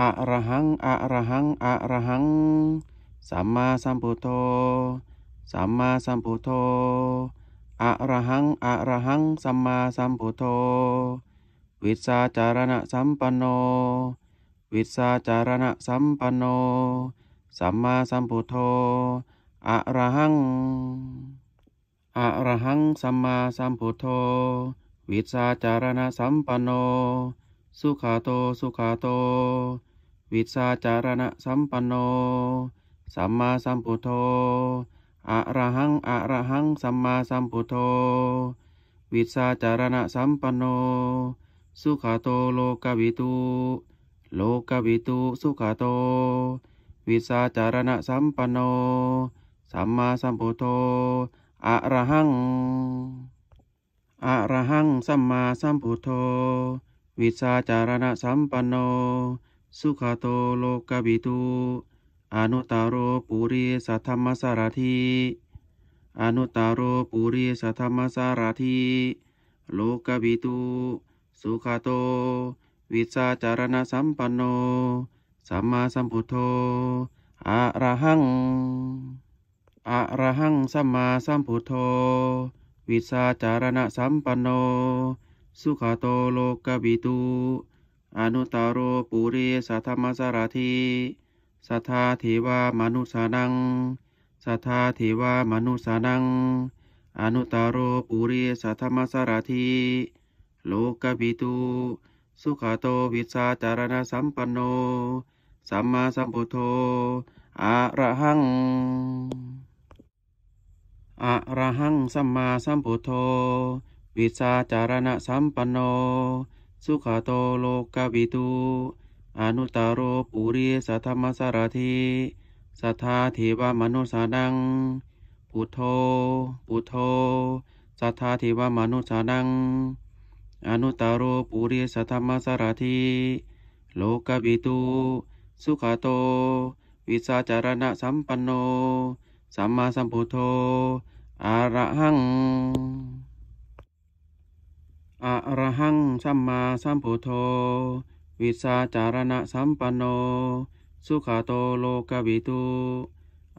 อะระหังอะระหังอะระหังสัมมาสัมพุทโธสัมมาสัมพุทโธอะระหังอะระหังสัมมาสัมพุทโธวิสาจารณะสัมปันโนวิสาจารณะสัมปันโนสัมมาสัมพุทโธอะระหังอะระหังสัมมาสัมพุทโธวิสาจารณะสัมปันโนสุขาโตสุขาโตวิสาจารณะสัมปันโน สัมมาสัมพุทโธอระหังอระหัง สัมมาสัมพุทโธวิสาจารณะสัมปันโน สุขาโต โลกวิตุโลกวิตุสุขาโต วิสาจารณะสัมปันโน สัมมาสัมพุทโธอระหังอระหัง สัมมาสัมพุทโธวิสาจารณะสัมปันโนสุขะโตโลกบิตุอนุตารโปุริสัทธมรมสารทีอนุตารโปุริสัทธมรมสารทีโลกบิตุสุขะโตวิสาจารณสัมปันโนสัมมาสัมพุทโธอะระหังอะระหังสัมมาสัมพุทโธวิสาจารณสัมปันโนสุขะโตโลกบิตุอนุตารโรปุริสัทธมสารทีสัทธาเทวามนุสานังสัทธาเทวามนุสานัง อนุตารโรปุริสัทธมสารทีโลกบิตุสุขโตวิสาจารณสัมปันโนสัมมาสัมพุทโธอะระหังอะระหังสัมมาสัมพุทโธวิสาจารณสัมปันโนสุขาโตโลกวิตูอนุตารโรปุริสัทธมสารทีสัทธาเทวมนุสานังปุโทปุโทสัทธาเทวมนุสานัง อนุตารโรปุริสัทธมสารทีโลกวิตูสุขาโต วิสาจารณะสัมปันโนสัมมาสัมพุทโธอระหังอะระหังสัมมาสัมพุทโธ วิสาจารณะสัมปันโน สุขาโตโลกวิตุ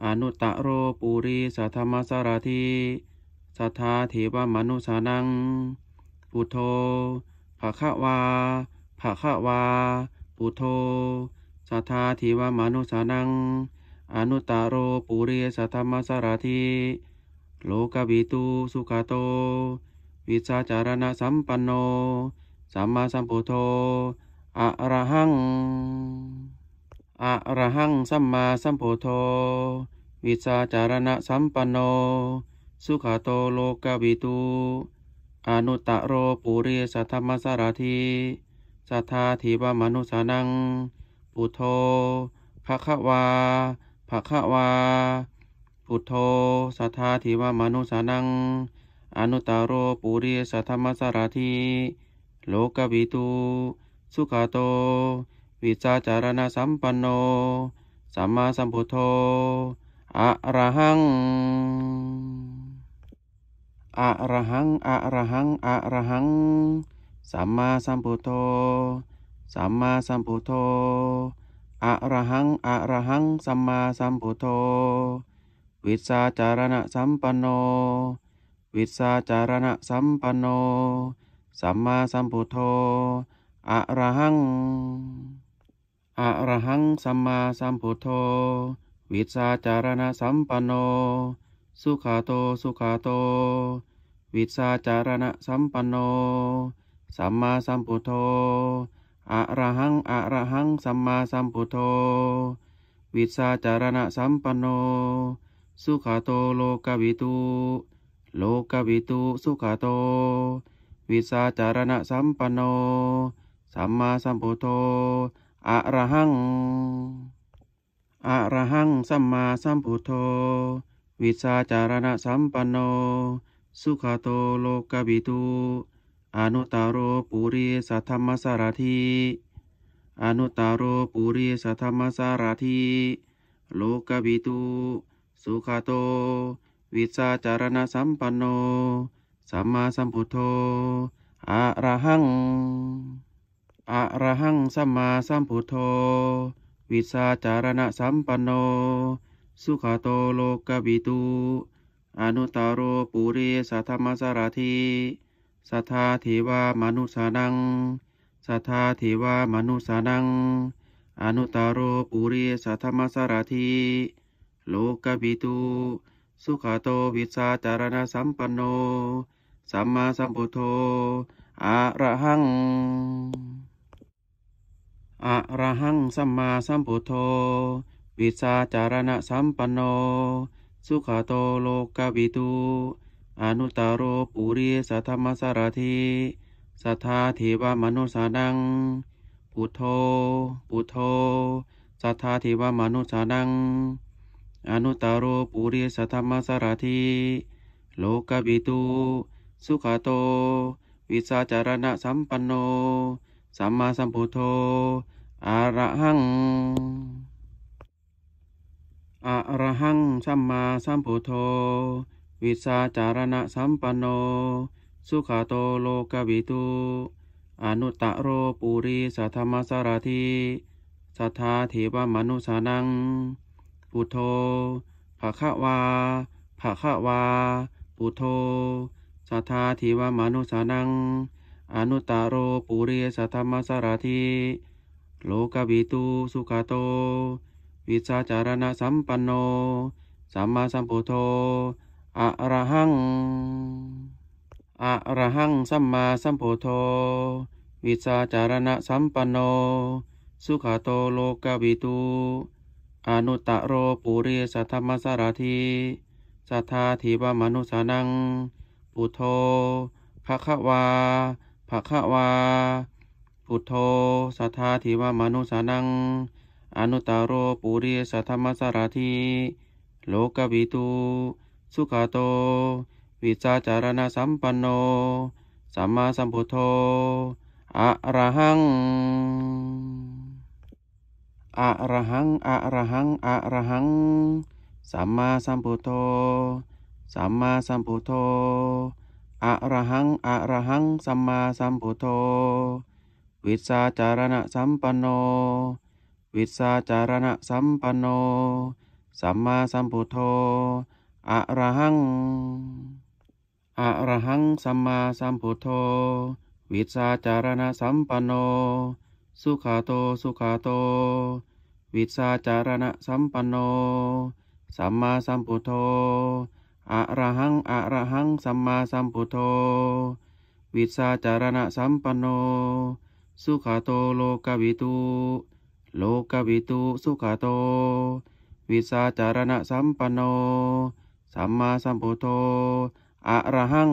อนุตตโรปุริสัทธมสารทีสัทธาเทวมนุสานังปุโธภะคะวา ภะคะวาปุโธสัทธาเทวมนุสานัง อนุตตโรปุริสัทธมสารทีโลกวิตุสุขาโตวิชาจารณะสัมปันโนสัมมาสัมพุทโธอระหังอระหังสัมมาสัมพุทโธ วิชาจารณะสัมปันโน สุขโตโลกวิตูอนุตตะโรปุริสัทธมรมสารทีสัทธาธิวมนุสานังปุโธภะคะวา ภะคะวาปุโธสัทธาธิวมนุสานังอนุตาโรปุริสัทธรรมสารทีโลกวิตุสุขาโตวิจาจารณสัมปันโนสัมมาสัมพุทโธอะระหังอะระหังอะระหังอะระหังสัมมาสัมพุทโธสัมมาสัมพุทโธอะระหังอะระหังสัมมาสัมพุทโธวิชาจารณะสัมปันโนวิสาจารณะสัมปันโน สัมมาสัมพุทโธอระหังอระหัง สัมมาสัมพุทโธ วิสาจารณะสัมปันโน สุขาโต สุขาโต วิสาจารณะสัมปันโน สัมมาสัมพุทโธอระหังอระหัง สัมมาสัมพุทโธ วิสาจารณะสัมปันโน สุขาโตโลกวิตูโลกวิตุสุขโตวิสาจารณะสัมปันโนสัมมาสัมพุทโธอะระหังอะระหังสัมมาสัมพุทโธวิสาจารณะสัมปันโนสุขโตโลกวิตุอนุตารโรปุริสัทธรรมสารทีอนุตารโรปุริสัทธรรมสารทีโลกวิตุสุขโตวิชาจารณสัมปันโนสัมมาสัมพุทโธอะระหังอะระหังสัมมาสัมพุทโธวิชาจารณสัมปันโนสุขโตโลกบิตุอนุตารโรปุริสัทธมสารทีสัทธาเทวามนุสานังสัทธาเทวามนุสานัง อนุตารโรปุริสัทธมสารทีโลกบิตุสุขโตวิสาจารณสัมปันโน สัมมาสัมพุทโธอะระหังอะระหังสัมมาสัมพุทโธวิสาจารณสัมปันโน สุขโตโลกวิตูอนุตารุปุริสัทธมสารทีสัทธาเทวมนุสานัง ปุโธปุโธสัทธาเทวมนุสานังอนุตารปุริสธรรมสารทิโลกบิตุสุขาโตวิสาจารณะสัมปันโนสัมมาสัมพุทโธอะระหังอะระหังสัมมาสัมพุทโธวิสาจารณะสัมปันโนสุขาโตโลกบิตุอนุตารปุริสธรรมสารทิสัทธาเทวมนุสานังปุโทภะคะวาภะคะวาปุโทสัทธาทิวามนุสานัง อนุตาโรปุเรสัทธรรมสารทิโลกวิตุสุขโต วิชาจารณะสัมปันโน สัมมาสัมพุทโธอะระหังอะระหังสัมมาสัมพุทโธ วิชาจารณะสัมปันโน สุขโตโลกวิตุอนุตตโรปุริสัทธมสารทีสัทธาทีวมนุสานังปุโทภคะวาภคะวาปุโทสัทธาทีวมนุสานัง อนุตตโรปุริสัทธมสารทีโลกวิตูสุขาโตวิจาจารณสัมปันโนสัมมาสัมพุทโธอะระหังอะระหังอะระหังอะระหัง สัมมาสัมพุทโธ สัมมาสัมพุทโธอะระหังอะระหัง สัมมาสัมพุทโธวิสาจารณะสัมปันโนวิสาจารณะสัมปันโน สัมมาสัมพุทโธอะระหังอะระหัง สัมมาสัมพุทโธ วิสาจารณะสัมปันโน สุขาโต สุขาโตวิสาจารณะสัมปันโน สัมมาสัมพุทโธอระหังอระหัง สัมมาสัมพุทโธวิสาจารณะสัมปันโน สุขาโต โลกวิตุโลกวิตุสุขาโต วิสาจารณะสัมปันโน สัมมาสัมพุทโธอระหัง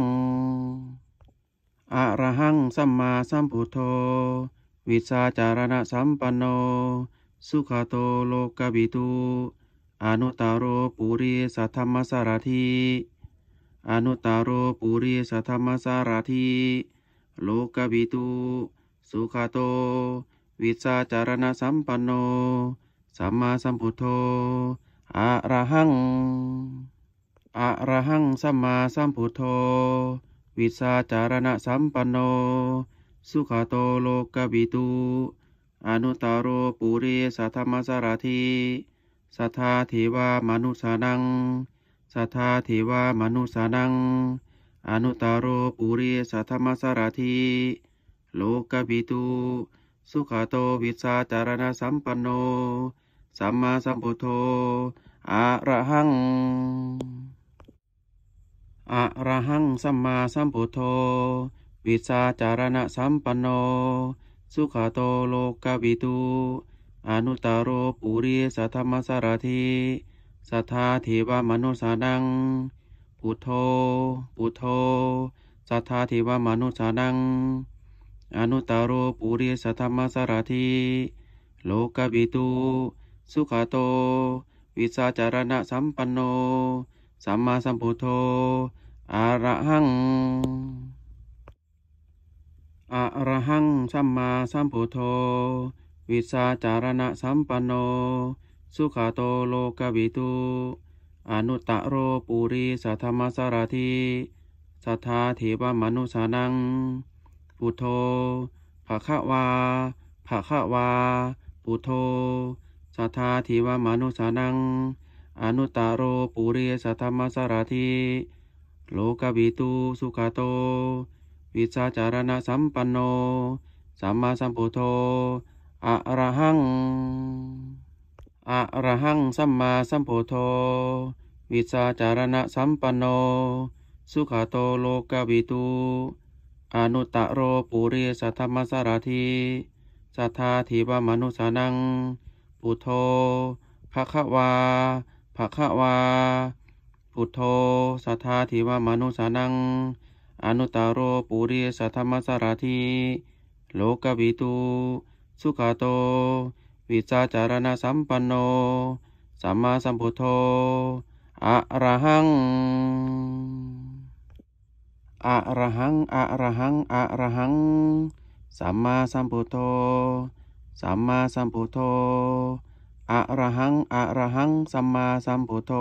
อระหัง สัมมาสัมพุทโธวิสาจารณะสัมปันโนสุขะโตโลกบิตุอนุตารโปุริสัทธมรมสารทีอนุตารโปุริสัทธมรมสารทีโลกบิตุสุขะโตวิสาจารณสัมปันโนสัมมาสัมพุทโธอะระหังอะระหังสัมมาสัมพุทโธวิสาจารณสัมปันโนสุขะโตโลกบิตุอนุตารโรปุริสัทธมสารทีสัทธาเิวามนุสานังสัทธาเิวามนุสานัง อนุตารโรปุริสัทธมสารทีโลกบิตุสุขโตวิสาจารณสัมปันโนสัมมาสัมพุทโธอะระหังอะระหังสัมมาสัมพุทโธวิสาจารณสัมปันโนสุขาโตโลกวิตูอนุตารโปุริสัทธมสารทีสัทธาเทวมนุษานังปุโทปุโทสัทธาเทวมนุษานัง อนุตารโปุริสัทธมสารทีโลกวิตูสุขาโต วิสาจารณะสัมปันโนสัมมาสัมพุทโธอระหังอะระหังสัมมาสัมพุทโธ วิสาจารณะสัมปันโน สุขาโตโลกวิตุอนุตตโรปุริสัทธมสารทิสัทธาเทวมนุสานังปุโธภะคะวาภะคะวาปุโธสัทธาเทวมนุสานัง อนุตตโรปุริสัทธมสารทิโลกวิตุสุขาโตวิชาจารณะสัมปันโนสัมมาสัมพุทโธอระหังอระหังสัมมาสัมพุทโธ วิชาจารณะสัมปันโน สุขโตโลกวิตูอนุตตะโรปุริสัทธมสารทีสัทธาธิวมนุสานังปุโธภะคะวา ภะคะวาปุโธสัทธาธิวมนุสานังอนุตารปุริสธรรมสารทีโลกวิตูสุขาโตวิจาจารณสัมปันโนสัมมาสัมพุทโธอะระหังอะระหังอะระหังอะระหังสัมมาสัมพุทโธสัมมาสัมพุทโธอะระหังอะระหังสัมมาสัมพุทโธ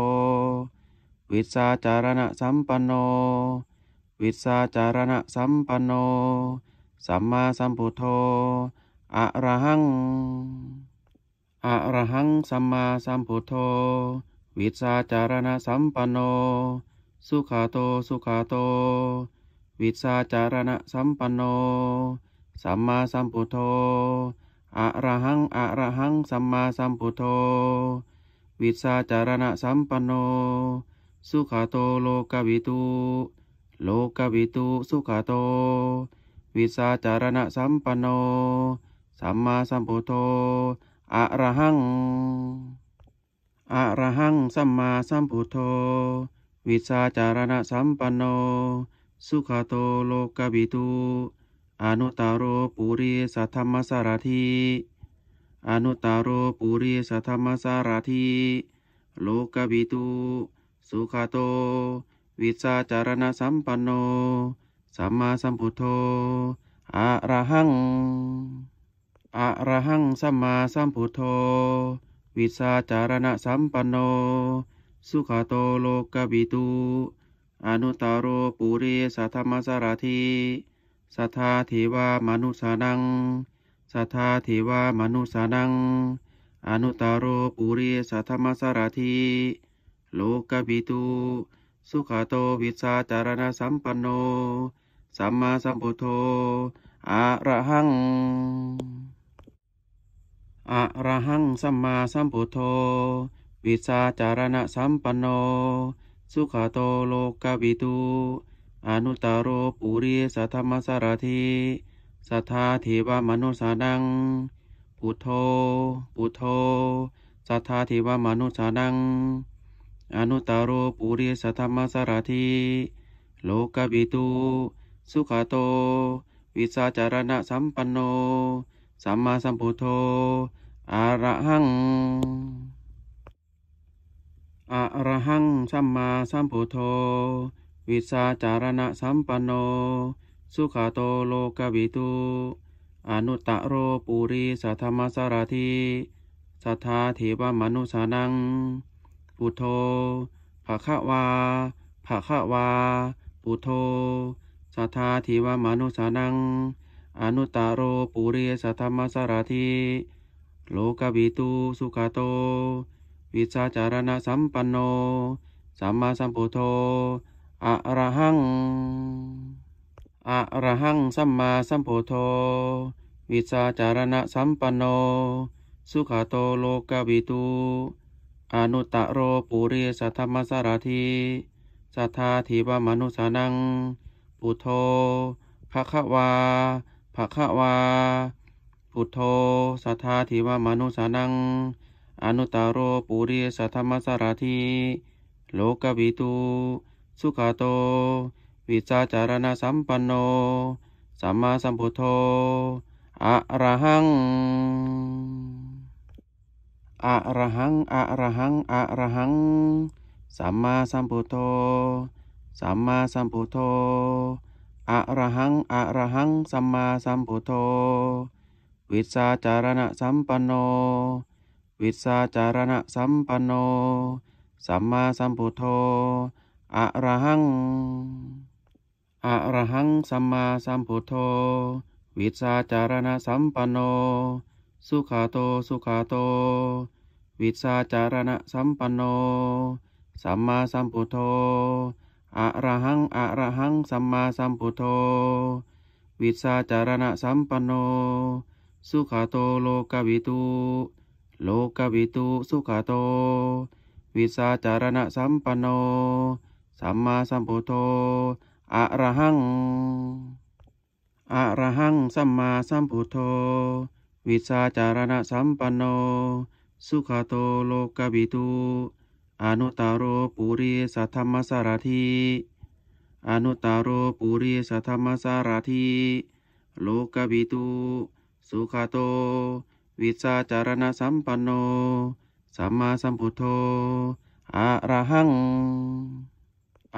วิชาจารณะสัมปันโนวิสาจารณะสัมปันโน สัมมาสัมพุทโธอระหังอระหัง สัมมาสัมพุทโธ วิสาจารณะสัมปันโน สุขาโต สุขาโต วิสาจารณะสัมปันโน สัมมาสัมพุทโธอระหังอระหัง สัมมาสัมพุทโธ วิสาจารณะสัมปันโน สุขาโตโลกวิตูโลกวิตุสุขโตวิสาจารณะสัมปันโนสัมมาสัมพุทโธอะระหังอะระหังสัมมาสัมพุทโธวิสาจารณะสัมปันโนสุขโตโลกวิตุอนุตารโรปุริสัทธรรมสารทีอนุตารโรปุริสัทธรรมสารทีโลกวิตุสุขโตวิชาจารณสัมปันโน สัมมาสัมพุทโธอะระหังอะระหัง สัมมาสัมพุทโธ วิชาจารณสัมปันโน สุขโตโลกบิตุอนุตารโรปุริสัทธมสารทีสัทธาเทวามนุสานัง สัทธาเทวามนุสานัง อนุตารโรปุริสัทธมสารทีโลกบิตุสุขโตวิสาจารณสัมปันโน สัมมาสัมพุทโธอะระหังอะระหังสัมมาสัมพุทโธ วิสาจารณสัมปันโน สุขโตโลกวิตูอนุตารุปุริสัทธมสารทีสัทธาเทวมนุสานังปุโธปุโธสัทธาเทวมนุสานังอนุตารปุริสธรรมสารทิโลกบิตุสุขาโตวิสาจารณะสัมปันโนสัมมาสัมพุทโธอะระหังอะระหังสัมมาสัมพุทโธวิสาจารณะสัมปันโนสุขาโตโลกบิตุอนุตารปุริสธรรมสารทิสัทธาเทวมนุสานังปุโทภะคะวาภะคะวาปุโทสัทธาทิวามนุสานัง อนุตาโรปุเรสัทธรรมสารทิโลกวิตุสุขโต วิชาจารณะสัมปันโน สัมมาสัมพุทโธอะระหังอะระหัง สัมมาสัมพุทโธวิชาจารณะสัมปันโน สุขโตโลกวิตุอนุตตโรปุริสัทธมสารทีสัทธาทีวมนุสานังปุโท ภคะวาภคะวาปุโทสัทธาทีวมนุสานัง อนุตตโรปุริสัทธมสารทีโลกวิตู สุขาโต วิจาจารณสัมปันโนสัมมาสัมพุทโธอะระหังอะระหังอะระหังอะระหัง สัมมาสัมพุทโธ สัมมาสัมพุทโธอะระหังอะระหัง สัมมาสัมพุทโธ วิสาจารณะสัมปันโนวิสาจารณะสัมปันโน สัมมาสัมพุทโธอะระหังอะระหัง สัมมาสัมพุทโธ วิสาจารณะสัมปันโน สุขาโต สุขาโตวิสาจารณะสัมปันโน สัมมาสัมพุทโธอระหังอระหัง สัมมาสัมพุทโธวิสาจารณะสัมปันโน สุขาโตโลกวิตุ โลกวิตุสุขาโต วิสาจารณะสัมปันโน สัมมาสัมพุทโธอระหังอระหัง สัมมาสัมพุทโธวิสาจารณะสัมปันโนสุขะโตโลกบิตุอนุตารโปุริสัทธมรมสารทีอนุตารโปุริสัทธมรมสารทีโลกบิตุสุขะโตวิสาจารณสัมปันโนสัมมาสัมพุทโธอะระหัง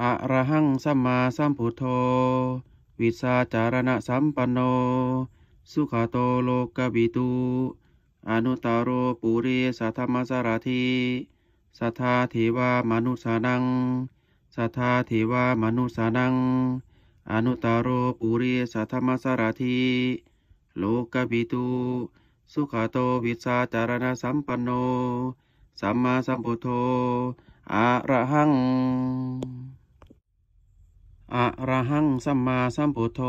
อะระหังสัมมาสัมพุทโธวิสาจารณสัมปันโนสุขะโตโลกบิตุอนุตารโรปุริสัทธมสารทีสัทธาเทวามนุสานังสัทธาเทวามนุสานัง อนุตารโรปุริสัทธมสารทีโลกบิตุสุขโตวิสาจารณสัมปันโนสัมมาสัมพุทโธอะระหังอะระหังสัมมาสัมพุทโธ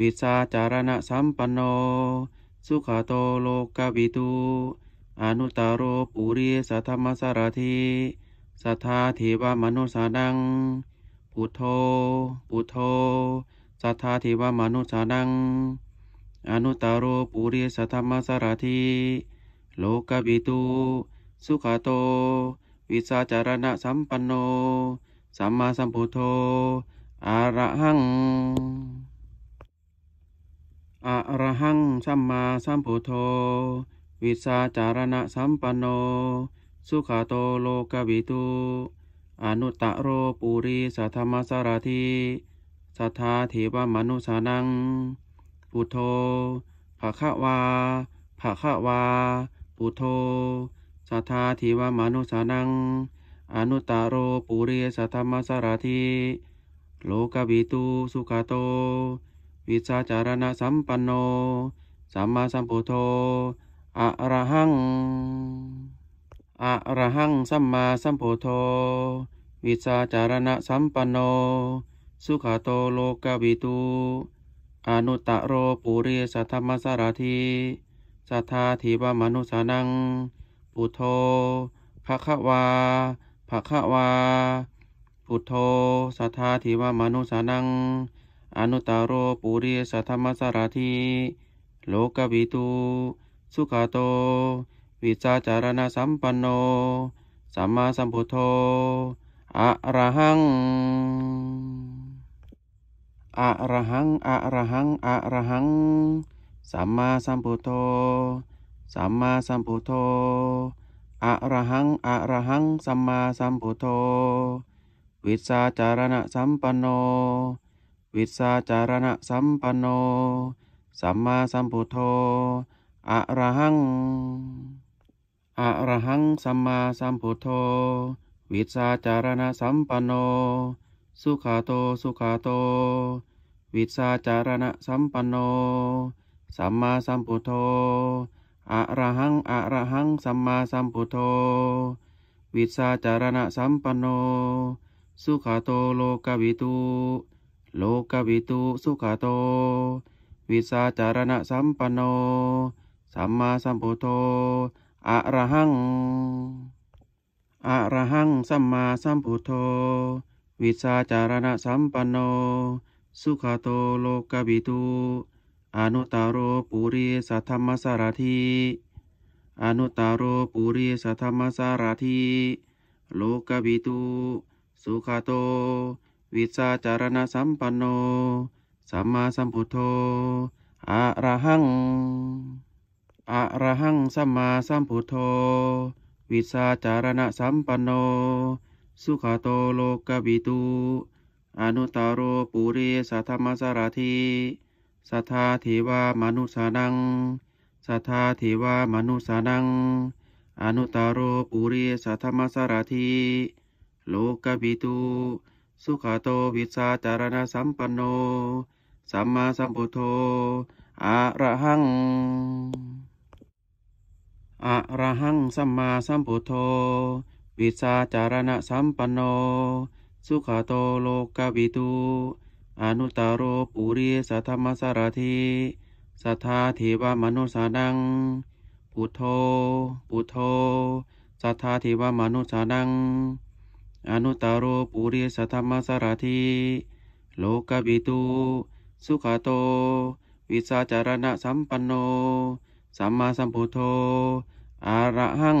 วิสาจารณสัมปันโนสุขาโตโลกวิตูอนุตารโรปุริสัทธมสารทีสัทธาเทวมนุสานังปุโทปุโทสัทธาเทวมนุสานัง อนุตารโรปุริสัทธมสารทีโลกวิตูสุขาโต วิสาจารณะสัมปันโนสัมมาสัมพุทโธอระหังอะระหังสัมมาสัมพุทโธ วิสาจารณะสัมปันโน สุขาโตโลกวิตุอนุตตโรปุริสัทธมสารทีสัทธาเทวมนุสานังปุโธภะคะวา ภะคะวาปุโธสัทธาเทวมนุสานัง อนุตตโรปุริสัทธมสารทีโลกวิตุสุขาโตวิชาจารณะสัมปันโนสัมมาสัมพุทโธอระหังอระหังสัมมาสัมพุทโธ วิชาจารณะสัมปันโน สุขโตโลกวิตูอนุตตโรปุริสัทธมรมสารทีสัทธาธิวมนุสานังปุโธภคะวาภคะวาปุโธสัทธาธิวมนุสานังอนุตารปุริสธรรมสารทีโลกวิตูสุขาโตวิจาจารณสัมปันโนสัมมาสัมพุทโธอะระหังอะระหังอะระหังอะระหังสัมมาสัมพุทโธสัมมาสัมพุทโธอะระหังอะระหังสัมมาสัมพุทโธวิสาจารณะสัมปันโนวิสาจารณะสัมปันโน สัมมาสัมพุทโธอระหังอระหัง สัมมาสัมพุทโธ วิสาจารณะสัมปันโน สุขาโต สุขาโต วิสาจารณะสัมปันโน สัมมาสัมพุทโธอระหังอระหัง สัมมาสัมพุทโธ วิสาจารณะสัมปันโน สุขาโตโลกวิตูโลกวิตุสุขโตวิสาจารณะสัมปันโนสัมมาสัมพุทโธอะระหังอะระหังสัมมาสัมพุทโธวิสาจารณะสัมปันโนสุขโตโลกวิตุอนุตารโรปุริสัทธรรมสารทีอนุตารโรปุริสัทธรรมสารทีโลกวิตุสุขโตวิชาจารณสัมปันโนสัมมาสัมพุทโธอะระหังอะระหังสัมมาสัมพุทโธวิชาจารณสัมปันโนสุขโตโลกบิตุอนุตารโรปุริสัทธมสารทีสัทธาเทวามนุสานังสัทธาเทวามนุสานัง อนุตารโรปุริสัทธมสารทีโลกบิตุสุขโตวิสาจารณสัมปันโน สัมมาสัมพุทโธอะระหังอะระหังสัมมาสัมพุทโธวิสาจารณสัมปันโน สุขโตโลกวิตูอนุตารุปุริสัทธมสารทีสัทธาเทวมนุสานัง ปุโธปุโธสัทธาเทวมนุสานังอนุตารปุริสธรรมสารทิโลกบิตุสุขาโต วิสาจารณะสัมปันโน สัมมาสัมพุทโธอะระหัง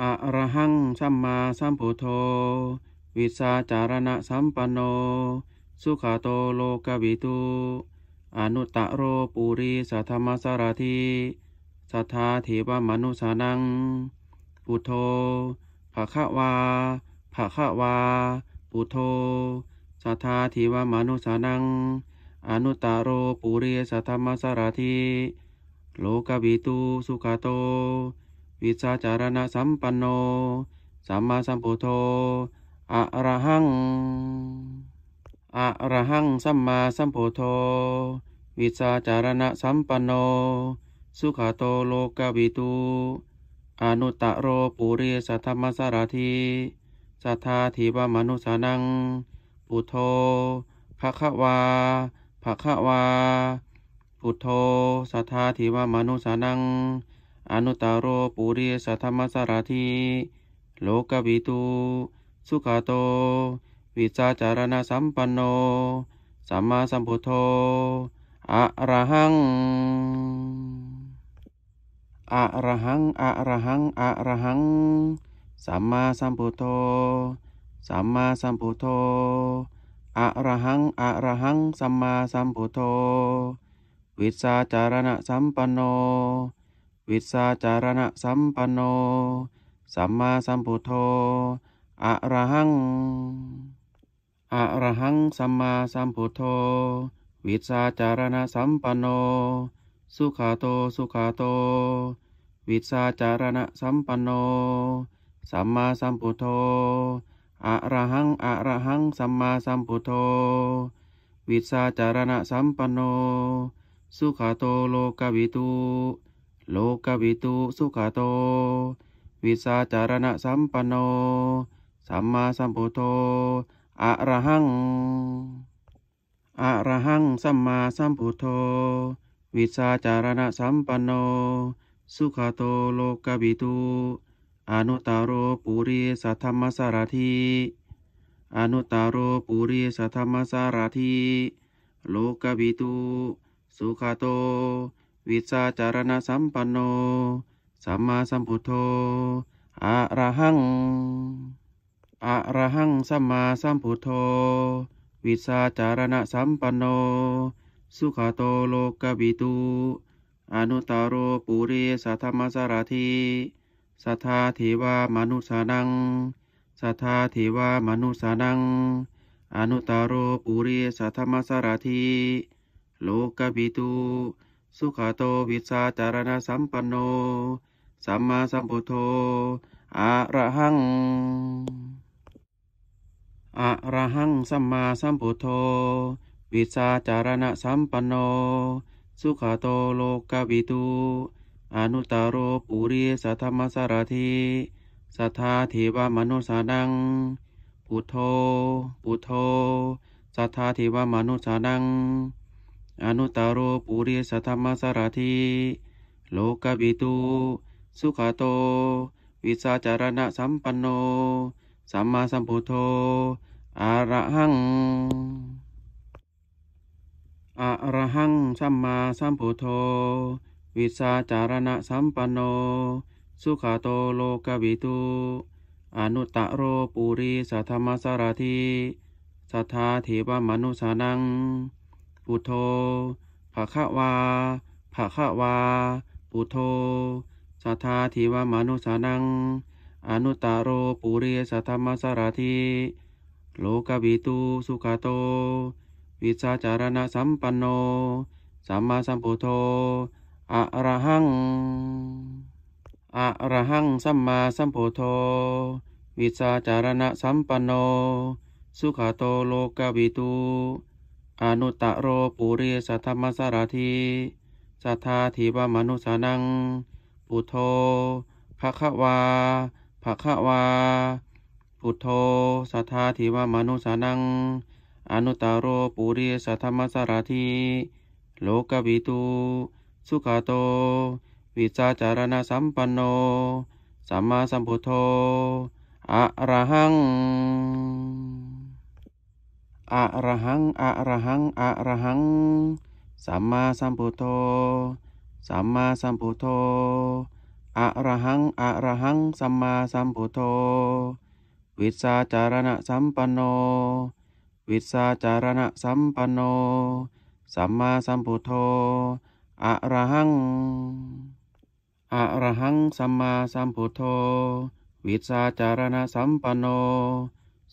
อะระหังสัมมาสัมพุทโธวิสาจารณะสัมปันโนสุขาโตโลกบิตุอนุตารปุริสธรรมสารทิสัทธาเทวมนุสานังปุโทภะคะวาภะคะวาปุโทสัทธาทิวามนุสานัง อนุตาโรปุเรสัทธรรมสารทิโลกวิตุสุขโต วิชาจารณะสัมปันโน สัมมาสัมพุทโธอะระหังอะระหังสัมมาสัมพุทโธ วิชาจารณะสัมปันโน สุขโตโลกวิตุอนุตตโรปุริสัทธมสารทีสัทธาทีวมนุสานังปุโทภคะวาภคะวาปุโทสัทธาทีวมนุสานัง อนุตตโรปุริสัทธมสารทีโลกวิตูสุขาโตวิจาจารณสัมปันโนสัมมาสัมพุทโธอะระหังอะระหังอะระหังอะระหัง สัมมาสัมพุทโธ สัมมาสัมพุทโธอะระหังอะระหัง สัมมาสัมพุทโธวิสาจารณะสัมปันโนวิสาจารณะสัมปันโน สัมมาสัมพุทโธอะระหังอะระหัง สัมมาสัมพุทโธ วิสาจารณะสัมปันโน สุขาโต สุขาโตวิสาจารณะสัมปันโน สัมมาสัมพุทโธอระหังอระหัง สัมมาสัมพุทโธวิสาจารณะสัมปันโน สุขาโต โลกวิตุโลกวิตุสุขาโต วิสาจารณะสัมปันโน สัมมาสัมพุทโธอระหังอระหัง สัมมาสัมพุทโธวิสาจารณะสัมปันโนสุขะโตโลกบิตุอนุตารโปุริสัทธมรมสารทีอนุตารโปุริสัทธมรมสารทีโลกบิตุสุขะโตวิสาจารณสัมปันโนสัมมาสัมพุทโธอะระหังอะระหังสัมมาสัมพุทโธวิสาจารณสัมปันโนสุขะโตโลกบิตุอนุตารโรปุริสัทธมสารทีสัทธาเิวามนุสานังสัทธาเิวามนุสานัง อนุตารโรปุริสัทธมสารทีโลกบิตุสุขโตวิสาจารณสัมปันโนสัมมาสัมพุทโธอะระหังอะระหังสัมมาสัมพุทโธวิสาจารณสัมปันโนสุขาโตโลกวิตูอนุตารโปุริสัทธมสารทีสัทธาเทวมนุษานังปุโทปุโทสัทธาเทวมนุษานัง อนุตารโปุริสัทธมสารทีโลกวิตูสุขาโต วิสาจารณะสัมปันโนสัมมาสัมพุทโธอระหังอะระหังสัมมาสัมพุทโธ วิสาจารณะสัมปันโน สุขาโตโลกวิตุอนุตตโรปุริสัทธมสารทิสัทธาเทวมนุสานังปุโธภะคะวาภะคะวาปุโธสัทธาเทวมนุสานัง อนุตตโรปุริสัทธมสารทิโลกวิตุสุขาโตวิชาจารณะสัมปันโนสัมมาสัมพุทโธอระหังอระหังสัมมาสัมพุทโธ วิชาจารณะสัมปันโน สุขโตโลกวิตูอนุตตะโรปุริสัทธมรมสารทีสัทธาทิวมนุสานังปุโธภะคะวา ภะคะวาปุโธสัทธาทิวมนุสานังอนุตารปุริสธรรมสารทีโลกวิตูสุขาโตวิจาจารณสัมปันโนสัมมาสัมพุทโธอะระหังอะระหังอะระหังอะระหังสัมมาสัมพุทโธสัมมาสัมพุทโธอะระหังอะระหังสัมมาสัมพุทโธวิชาจารณะสัมปันโนวิสาจารณะสัมปันโน สัมมาสัมพุทโธอระหังอระหัง สัมมาสัมพุทโธ วิสาจารณะสัมปันโน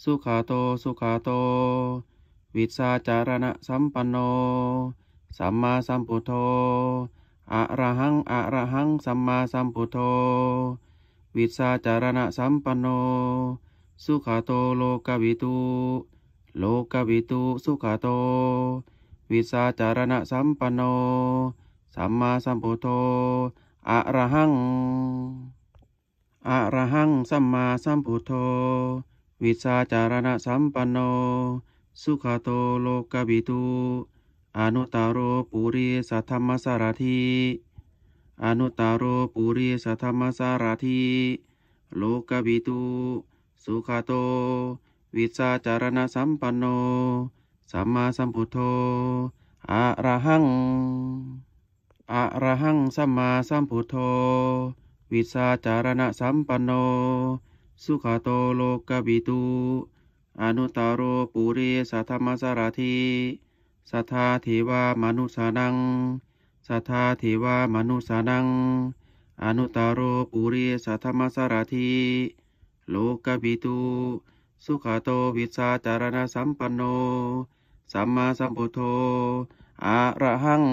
สุขาโต สุขาโต วิสาจารณะสัมปันโน สัมมาสัมพุทโธอระหังอระหัง สัมมาสัมพุทโธ วิสาจารณะสัมปันโน สุขาโตโลกวิตูโลกวิตุสุขโตวิสาจารณะสัมปันโนสัมมาสัมพุทโธอะระหังอะระหังสัมมาสัมพุทโธวิสาจารณะสัมปันโนสุขโตโลกวิตุอนุตารโรปุริสัทธรรมสารทีอนุตารโรปุริสัทธรรมสารทีโลกวิตุสุขโตวิชาจารณสัมปันโน สัมมาสัมพุทโธอะระหังอะระหัง สัมมาสัมพุทโธ วิชาจารณสัมปันโน สุขโตโลกบิตุอนุตารโรปุริสัทธมสารทีสัทธาเทวามนุสานัง สัทธาเทวามนุสานัง อนุตารโรปุริสัทธมสารทีโลกบิตุสุขโตวิสาจารณสัมปันโน สัมมาสัมพุทโธอะระหัง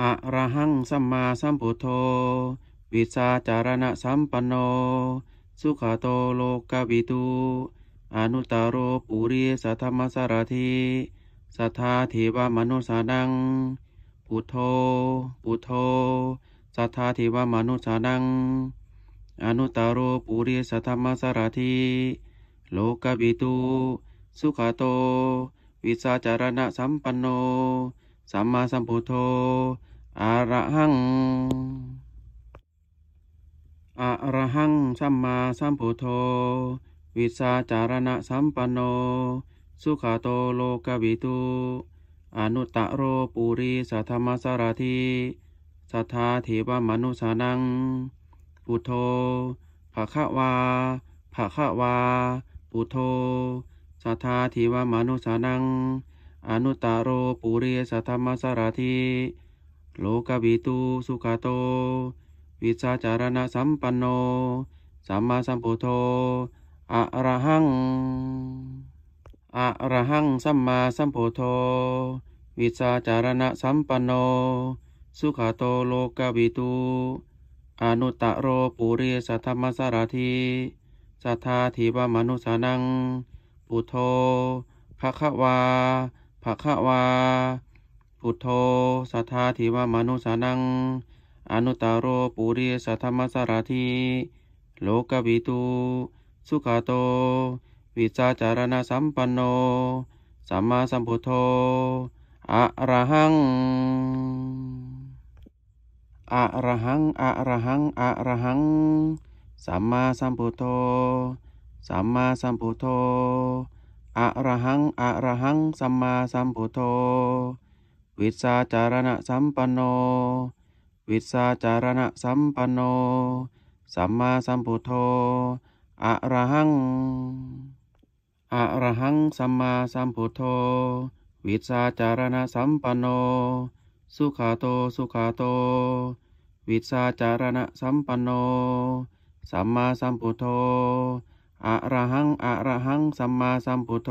อะระหังสัมมาสัมพุทโธ วิสาจารณสัมปันโน สุขโตโลกวิตูอนุตารุปุริสัทธมสารทีสัทธาเทวมนุสานังปุโธปุโธสัทธาเทวมนุสานังอนุตารปุริสธรรมสารทิโลกบิตุสุขาโตวิสาจารณะสัมปันโนสัมมาสัมพุทโธอะระหังอะระหังสัมมาสัมพุทโธวิสาจารณะสัมปันโนสุขาโตโลกบิตุอนุตารปุริสธรรมสารทิสัทธาเทวมนุสานังปุโทภะคะวาภะคะวาปุโทสัทธาทิวามนุสานัง อนุตาโรปุเรสัทธรรมสารทิโลกวิตุสุขโต วิชาจารณะสัมปันโน สัมมาสัมพุทโธอะระหังอะระหัง สัมมาสัมพุทโธวิชาจารณะสัมปันโน สุขโตโลกวิตุอนุตตโรปุริสัทธมสารทีสัทธาทีวมนุสานังปุโท ภคะวาภคะวาปุโทสัทธาทีวมนุสานัง อนุตตโรปุริสัทธมสารทีโลกวิตูสุขาโตวิจาจารณสัมปันโนสัมมาสัมพุทโธอะระหังอะระหังอะระหังอะระหัง สัมมาสัมพุทโธ สัมมาสัมพุทโธอะระหังอะระหัง สัมมาสัมพุทโธ วิสาจารณะสัมปันโนวิสาจารณะสัมปันโน สัมมาสัมพุทโธอะระหังอะระหัง สัมมาสัมพุทโธ วิสาจารณะสัมปันโน สุขาโต สุขาโตวิสาจารณะสัมปันโน สัมมาสัมพุทโธอระหังอระหัง สัมมาสัมพุทโธ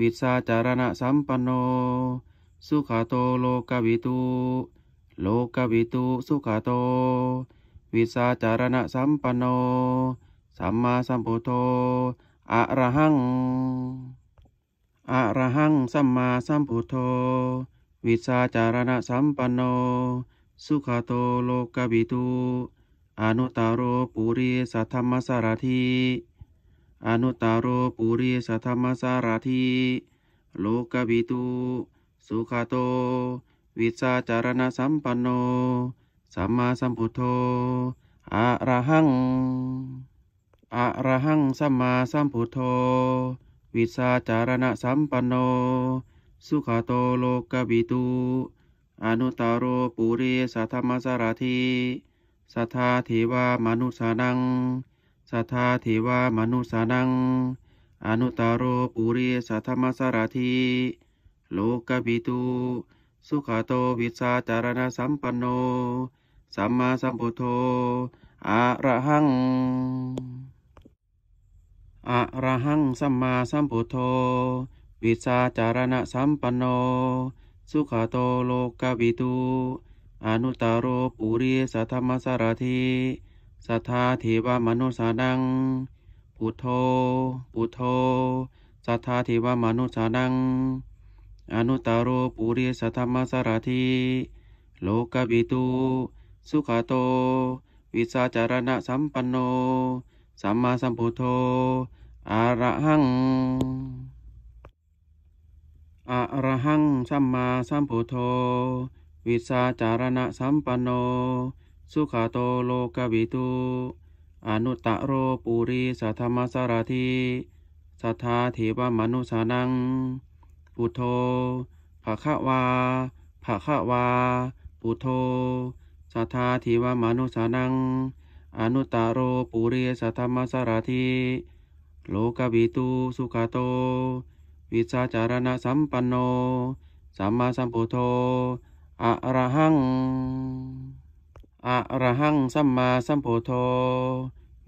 วิสาจารณะสัมปันโน สุขาโตโลกวิตุ โลกวิตุสุขาโต วิสาจารณะสัมปันโน สัมมาสัมพุทโธอระหังอระหัง สัมมาสัมพุทโธวิสาจารณะสัมปันโนสุขะโตโลกบิตุอนุตารโปุริสัทธมรมสารทีอนุตารโปุริสัทธมรมสารทีโลกบิตุสุขะโตวิสาจารณสัมปันโนสัมมาสัมพุทโธอะระหังอะระหังสัมมาสัมพุทโธวิสาจารณสัมปันโนสุขะโตโลกบิตุอนุตารโรปุริสัทธมสารทีสัทธาเทวามนุสานังสัทธาเทวามนุสานัง อนุตารโรปุริสัทธมสารทีโลกบิตุสุขโตวิสาจารณสัมปันโนสัมมาสัมพุทโธอะระหังอะระหังสัมมาสัมพุทโธวิสาจารณสัมปันโนสุขาโตโลกวิตูอนุตารโรปุริสัทธมสารทีสัทธาเทวมนุสานังปุโทปุโทสัทธาเทวมนุสานัง อนุตารโรปุริสัทธมสารทีโลกวิตูสุขาโต วิสาจารณะสัมปันโนสัมมาสัมพุทโธอระหังอะระหังสัมมาสัมพุทโธ วิสาจารณะสัมปันโน สุขาโตโลกวิตุอนุตตโรปุริสัทธมสารทีสัทธาเทวมนุสานังปุโธภะคะวา ภะคะวาปุโธสัทธาเทวมนุสานัง อนุตตโรปุริสัทธมสารทีโลกวิตุสุขาโตวิชาจารณะสัมปันโน สัมมาสัมพุทโธอระหังอระหัง สัมมาสัมพุทโธ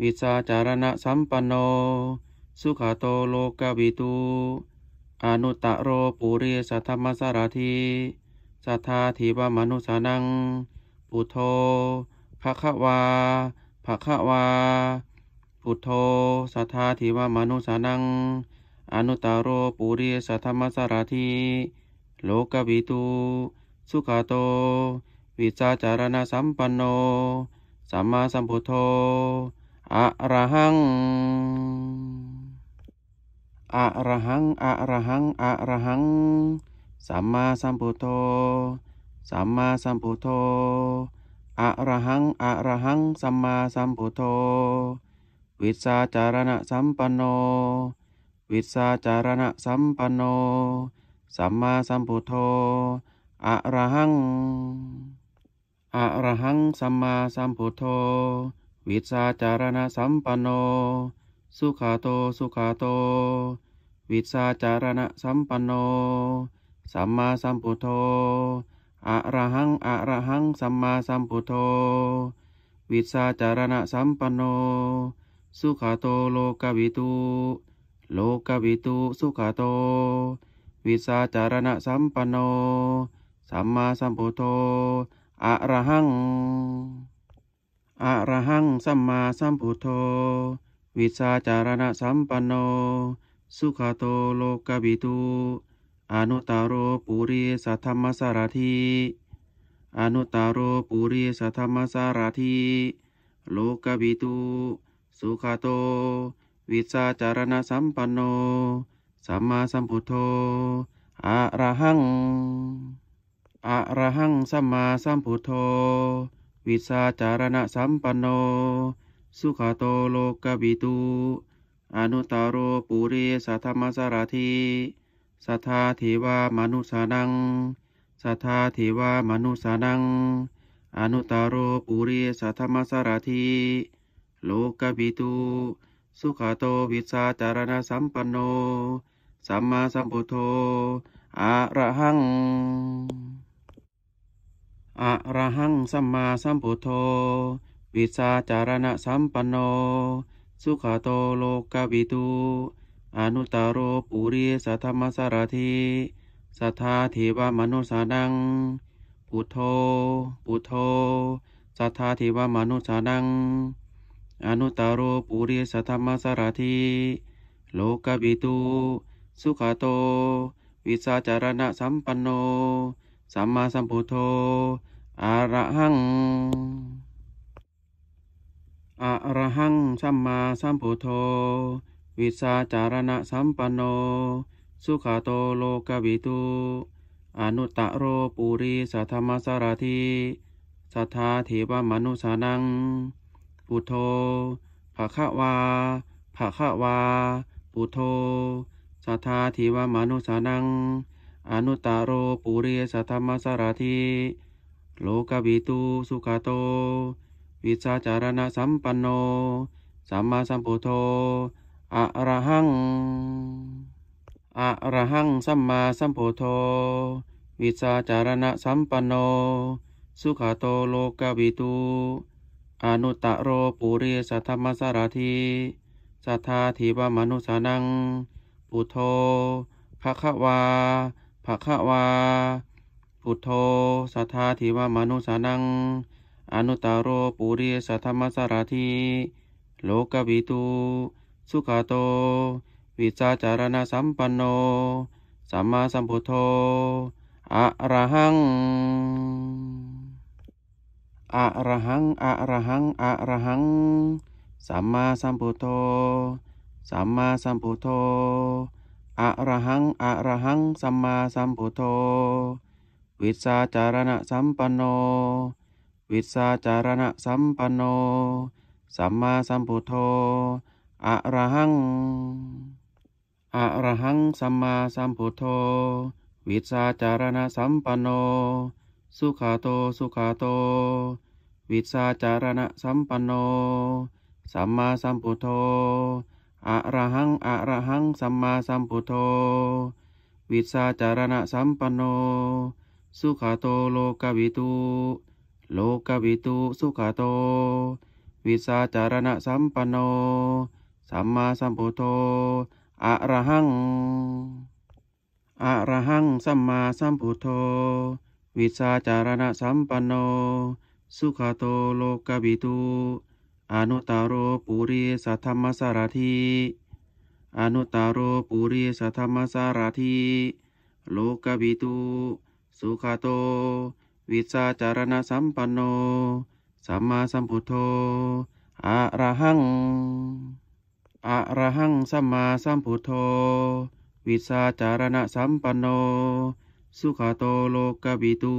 วิชาจารณะสัมปันโน สุขโตโลกวิตูอนุตตะโรปุริสัทธรรมสารทีสัทธาธิวมนุสานังปุโธภะคะวา ภะคะวาปุโธสัทธาธิวมนุสานังอนุตาโรปุริสัทธรรมสารทีโลกวิตุสุขาโตวิจาจารณสัมปันโนสัมมาสัมพุทโธอะระหังอะระหังอะระหังอะระหังสัมมาสัมพุทโธสัมมาสัมพุทโธอะระหังอะระหังสัมมาสัมพุทโธวิสาจารณะสัมปันโนวิสาจารณะสัมปันโน สัมมาสัมพุทโธอระหังอระหัง สัมมาสัมพุทโธ วิสาจารณะสัมปันโน สุขาโต สุขาโต วิสาจารณะสัมปันโน สัมมาสัมพุทโธอระหังอระหัง สัมมาสัมพุทโธ วิสาจารณะสัมปันโน สุขาโตโลกวิตูโลกวิตุสุขโตวิสาจารณะสัมปันโนสัมมาสัมพุทโธอะระหังอะระหังสัมมาสัมพุทโธวิสาจารณะสัมปันโนสุขโตโลกวิตุอนุตารโรปุริสัทธรรมสารทีอนุตารโรปุริสัทธรรมสารทีโลกวิตุสุขโตวิชาจารณสัมปันโนสัมมาสัมพุทโธอะระหังอะระหังสัมมาสัมพุทโธวิชาจารณสัมปันโนสุขโตโลกบิตุอนุตารโรปุริสัทธมสารทีสัทธาเทวามนุสานังสัทธาเทวามนุสานัง อนุตารโรปุริสัทธมสารทีโลกบิตุสุขโตวิสาจารณสัมปันโน สัมมาสัมพุทโธอะระหังอะระหังสัมมาสัมพุทโธ วิสาจารณสัมปันโน สุขโตโลกวิตูอนุตารุปุริสัทธมสารทีสัทธาเทวมนุสานัง ปุโธปุโธสัทธาเทวมนุสานังอนุตารปุริสธรรมสารทิโลกบิตุสุขาโต วิสาจารณะสัมปันโน สัมมาสัมพุทโธอะระหังอะระหังสัมมาสัมพุทโธ วิสาจารณะสัมปันโนสุขาโตโลกบิตุอนุตารปุริสธรรมสารทิสัทธาเทวมนุสานังปุโทภะคะวาภะคะวาปุโทสัทธาทิวามนุสานัง อนุตาโรปุเรสัทธรรมสารทิโลกวิตุสุขโต วิชาจารณะสัมปันโน สัมมาสัมพุทโธอะระหังอะระหังสัมมาสัมพุทโธ วิชาจารณะสัมปันโน สุขโตโลกวิตุอนุตตโรปุริสัทธมสารทีสัทธาทีวมนุสานังปุโทภคะวาภคะวาปุโทสัทธาทีวมนุสานัง อนุตตโรปุริสัทธมสารทีโลกวิตูสุขาโตวิจาจารณสัมปันโนสัมมาสัมพุทโธอะระหังอะระหังอะระหังอะระหัง สัมมาสัมพุทโธ สัมมาสัมพุทโธอะระหังอะระหัง สัมมาสัมพุทโธวิสาจารณะสัมปันโนวิสาจารณะสัมปันโน สัมมาสัมพุทโธอะระหังอะระหัง สัมมาสัมพุทโธ วิสาจารณะสัมปันโน สุขาโต สุขาโตวิสาจารณะสัมปันโน สัมมาสัมพุทโธอระหังอระหัง สัมมาสัมพุทโธวิสาจารณะสัมปันโน สุขาโต โลกวิตุโลกวิตุสุขาโต วิสาจารณะสัมปันโน สัมมาสัมพุทโธอระหังอระหัง สัมมาสัมพุทโธวิสาจารณะสัมปันโนสุขะโตโลกบิตุอนุตารโปุริสัทธมรมสารทีอนุตารโปุริสัทธมรมสารทีโลกบิตุสุขะโตวิสาจารณสัมปันโนสัมมาสัมพุทโธอะระหังอะระหังสัมมาสัมพุทโธวิสาจารณสัมปันโนสุขะโตโลกบิตุ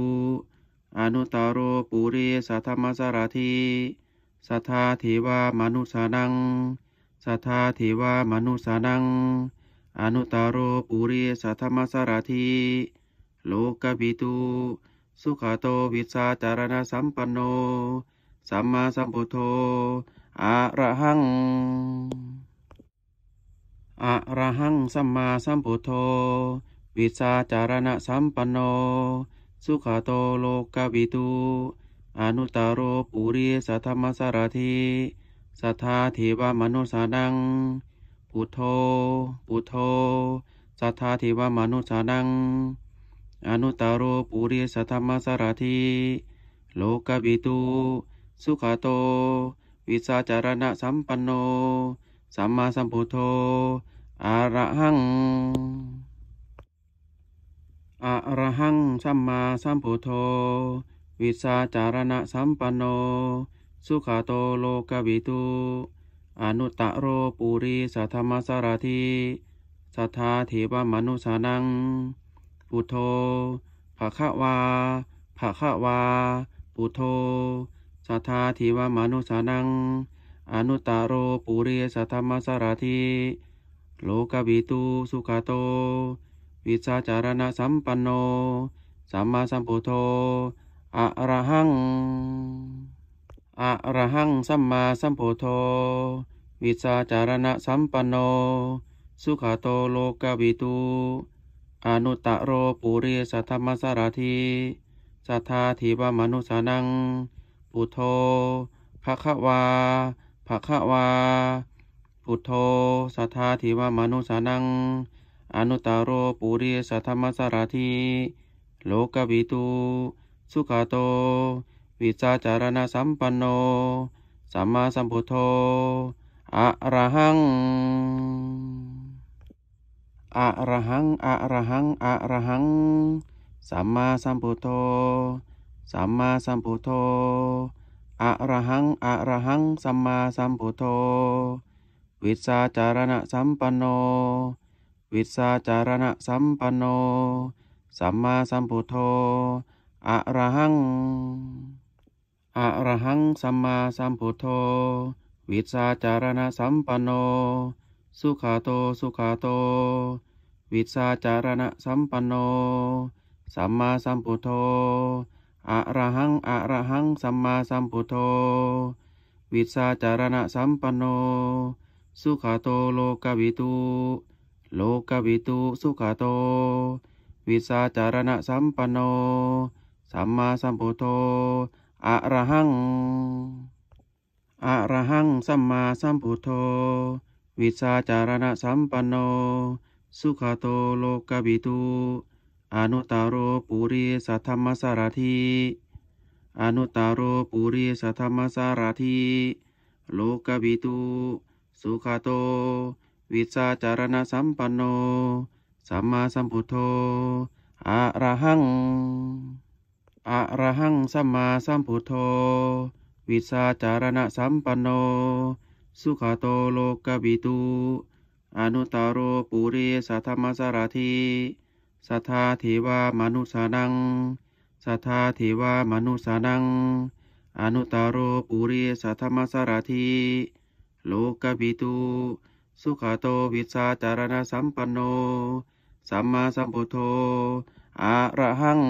อนุตารโรปุริสัทธมสารทีสัทธาเิวามนุสานังสัทธาเิวามนุสานัง อนุตารโรปุริสัทธมสารทีโลกบิตุสุขโตวิสาจารณสัมปันโนสัมมาสัมพุทโธอะระหังอะระหังสัมมาสัมพุทโธวิสาจารณสัมปันโนสุขาโตโลกวิตูอนุตารโปุริสัทธมสารทีสัทธาเทวมนุษานังปุโทปุโทสัทธาเทวมนุษานัง อนุตารโปุริสัทธมสารทีโลกวิตูสุขาโต วิสาจารณะสัมปันโนสัมมาสัมพุทโธอระหังอะระหังสัมมาสัมพุทโธ วิสาจารณะสัมปันโน สุขาโตโลกวิตุอนุตตโรปุริสัทธมสารทิสัทธาเทวมนุสานังปุโธภะคะวาภะคะวาปุโธสัทธาเทวมนุสานัง อนุตตโรปุริสัทธมสารทิโลกวิตุสุขาโตวิชาจารณะสัมปันโนสัมมาสัมพุทโธอระหังอระหังสัมมาสัมพุทโธ วิชาจารณะสัมปันโน สุขโตโลกวิตูอนุตตะโรปุริสัทธมรมสารทีสัทธาทิวมนุสานังปุโธภะคะวา ภะคะวาปุโธสัทธาทิวมนุสานังอนุตารปุริสธรรมสารทีโลกวิตูสุขาโตวิจาจารณสัมปันโนสัมมาสัมพุทโธอะระหังอะระหังอะระหังอะระหังสัมมาสัมพุทโธสัมมาสัมพุทโธอะระหังอะระหังสัมมาสัมพุทโธวิชาจารณะสัมปันโนวิสาจารณะสัมปันโน สัมมาสัมพุทโธอระหังอระหัง สัมมาสัมพุทโธ วิสาจารณะสัมปันโน สุขาโต สุขาโต วิสาจารณะสัมปันโน สัมมาสัมพุทโธอระหังอระหัง สัมมาสัมพุทโธ วิสาจารณะสัมปันโน สุขาโตโลกวิตูโลกวิตุสุขโตวิสาจารณะสัมปันโนสัมมาสัมพุทโธอะระหังอะระหังสัมมาสัมพุทโธวิสาจารณะสัมปันโนสุขโตโลกวิตุอนุตารโรปุริสัทธรรมสารทีอนุตารโรปุริสัทธรรมสารทีโลกวิตุสุขโตวิชาจารณสัมปันโน สัมมาสัมพุทโธอะระหังอะระหัง สัมมาสัมพุทโธ วิชาจารณสัมปันโน สุขโตโลกบิตุอนุตารโรปุริสัทธมสารทีสัทธาเทวามนุสานัง สัทธาเทวามนุสานัง อนุตารโรปุริสัทธมสารทีโลกบิตุสุขโตวิสาจารณสัมปันโน สัมมาสัมพุทโธอะระหัง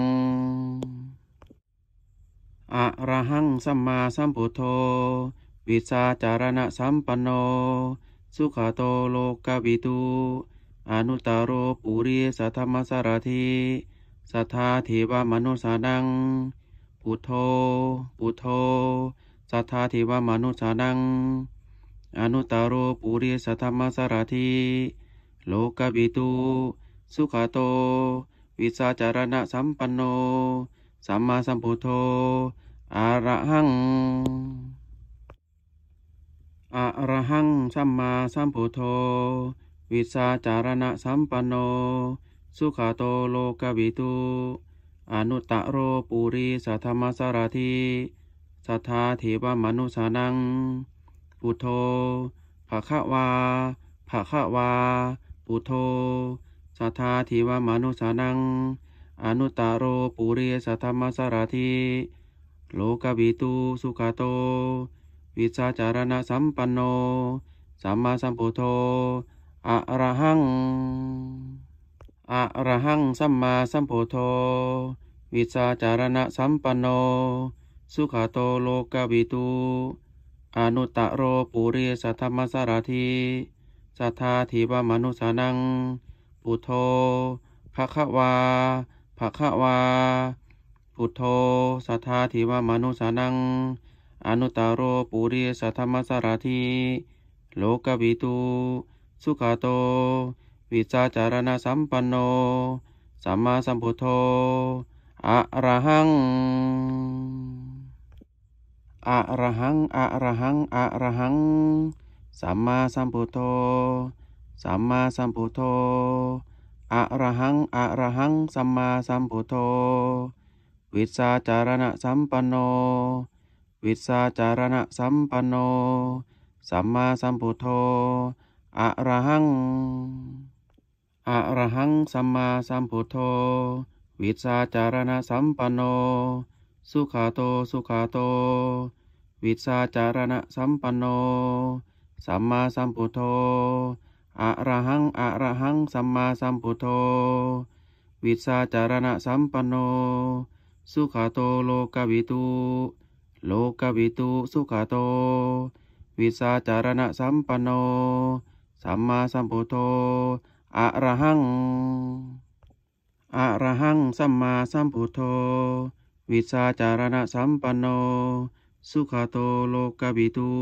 อะระหังสัมมาสัมพุทโธ วิสาจารณสัมปันโน สุขโตโลกวิตูอนุตารุปุริสัทธมสารทีสัทธาเทวมนุสานังปุโธปุโธสัทธาเทวมนุสานังอนุตารปุริสธรรมสารทิโลกบิตุสุขาโตวิสาจารณะสัมปันโนสัมมาสัมพุทโธอะระหังอะระหังสัมมาสัมพุทโธวิสาจารณะสัมปันโนสุขาโตโลกบิตุอนุตารปุริสธรรมสารทิสัทธาเทวมนุสานังปุโทภะคะวาภะคะวาปุโทสัทธาทิวามนุสานัง อนุตาโรปุเรสัทธรรมสารทิโลกวิตุสุขโต วิชาจารณะสัมปันโน สัมมาสัมพุทโธอะระหังอะระหัง สัมมาสัมพุทโธวิชาจารณะสัมปันโน สุขโตโลกวิตุอนุตตโรปุเรสัทธรรมสารทีสัทธาทีวมนุสานังปุโท ภคะวาภคะวาปุโทสัทธาทีวมนุสานัง อนุตตโรปุเรสัทธรรมสารทีโลกวิตู สุขาโต วิจาจารณสัมปันโนสัมมาสัมพุทโธอะระหังอะระหังอะระหังอะระหัง สัมมาสัมพุทโธ สัมมาสัมพุทโธอะระหังอะระหัง สัมมาสัมพุทโธ วิสาจารณะสัมปันโนวิสาจารณะสัมปันโน สัมมาสัมพุทโธอะระหังอะระหัง สัมมาสัมพุทโธ วิสาจารณะสัมปันโน สุขาโต สุขาโตวิสาจารณะสัมปันโน สัมมาสัมพุทโธอระหังอระหัง สัมมาสัมพุทโธวิสาจารณะสัมปันโน สุขาโตโลกวิตุ โลกวิตุสุขาโต วิสาจารณะสัมปันโน สัมมาสัมพุทโธอระหังอระหัง สัมมาสัมพุทโธวิสาจารณะสัมปันโนสุขะโตโลกบิตุ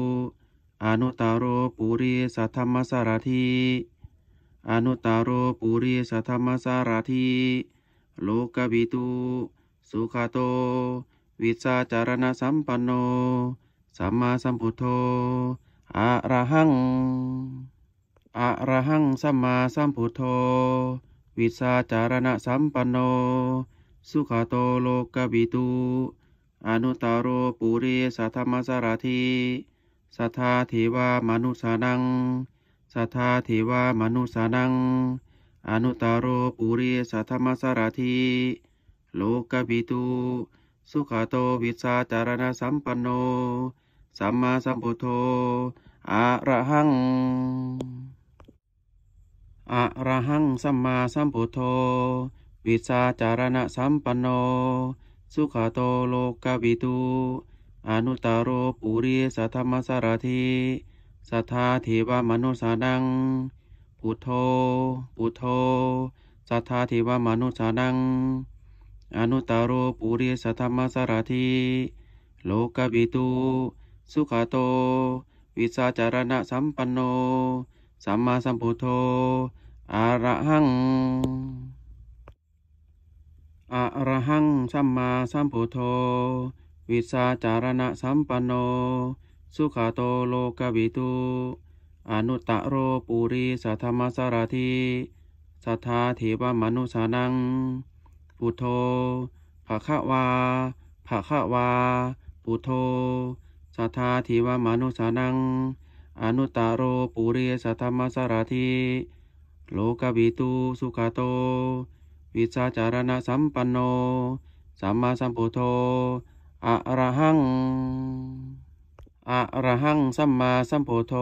อนุตารโปุริสัทธมรมสารทีอนุตารโปุริสัทธมรมสารทีโลกบิตุสุขะโตวิสาจารณสัมปันโนสัมมาสัมพุทโธอะระหังอะระหังสัมมาสัมพุทโธวิสาจารณสัมปันโนสุขะโตโลกบิตุอนุตารโรปุริสัทธมสารทีสัทธาเทวามนุสานังสัทธาเทวามนุสานัง อนุตารโรปุริสัทธมสารทีโลกบิตุสุขโตวิสาจารณสัมปันโนสัมมาสัมพุทโธอะระหังอะระหังสัมมาสัมพุทโธวิสาจารณสัมปันโนสุขาโตโลกวิตูอนุตารโรปุริสัทธมสารทีสัทธาเทวมนุสานังปุโทปุโทสัทธาเทวมนุสานัง อนุตารโรปุริสัทธมสารทีโลกวิตูสุขาโต วิสาจารณะสัมปันโนสัมมาสัมพุทโธอระหังอะระหังสัมมาสัมพุทโธ วิสาจารณะสัมปันโน สุขาโตโลกวิตุอนุตตโรปุริสัทธมสารทีสัทธาเทวมนุสานังปุโธภะคะวา ภะคะวาปุโธสัทธาเทวมนุสานัง อนุตตโรปุริสัทธมสารทีโลกวิตุสุขาโตวิชาจารณะสัมปันโน สัมมาสัมพุทโธอระหังอระหังสัมมาสัมพุทโธ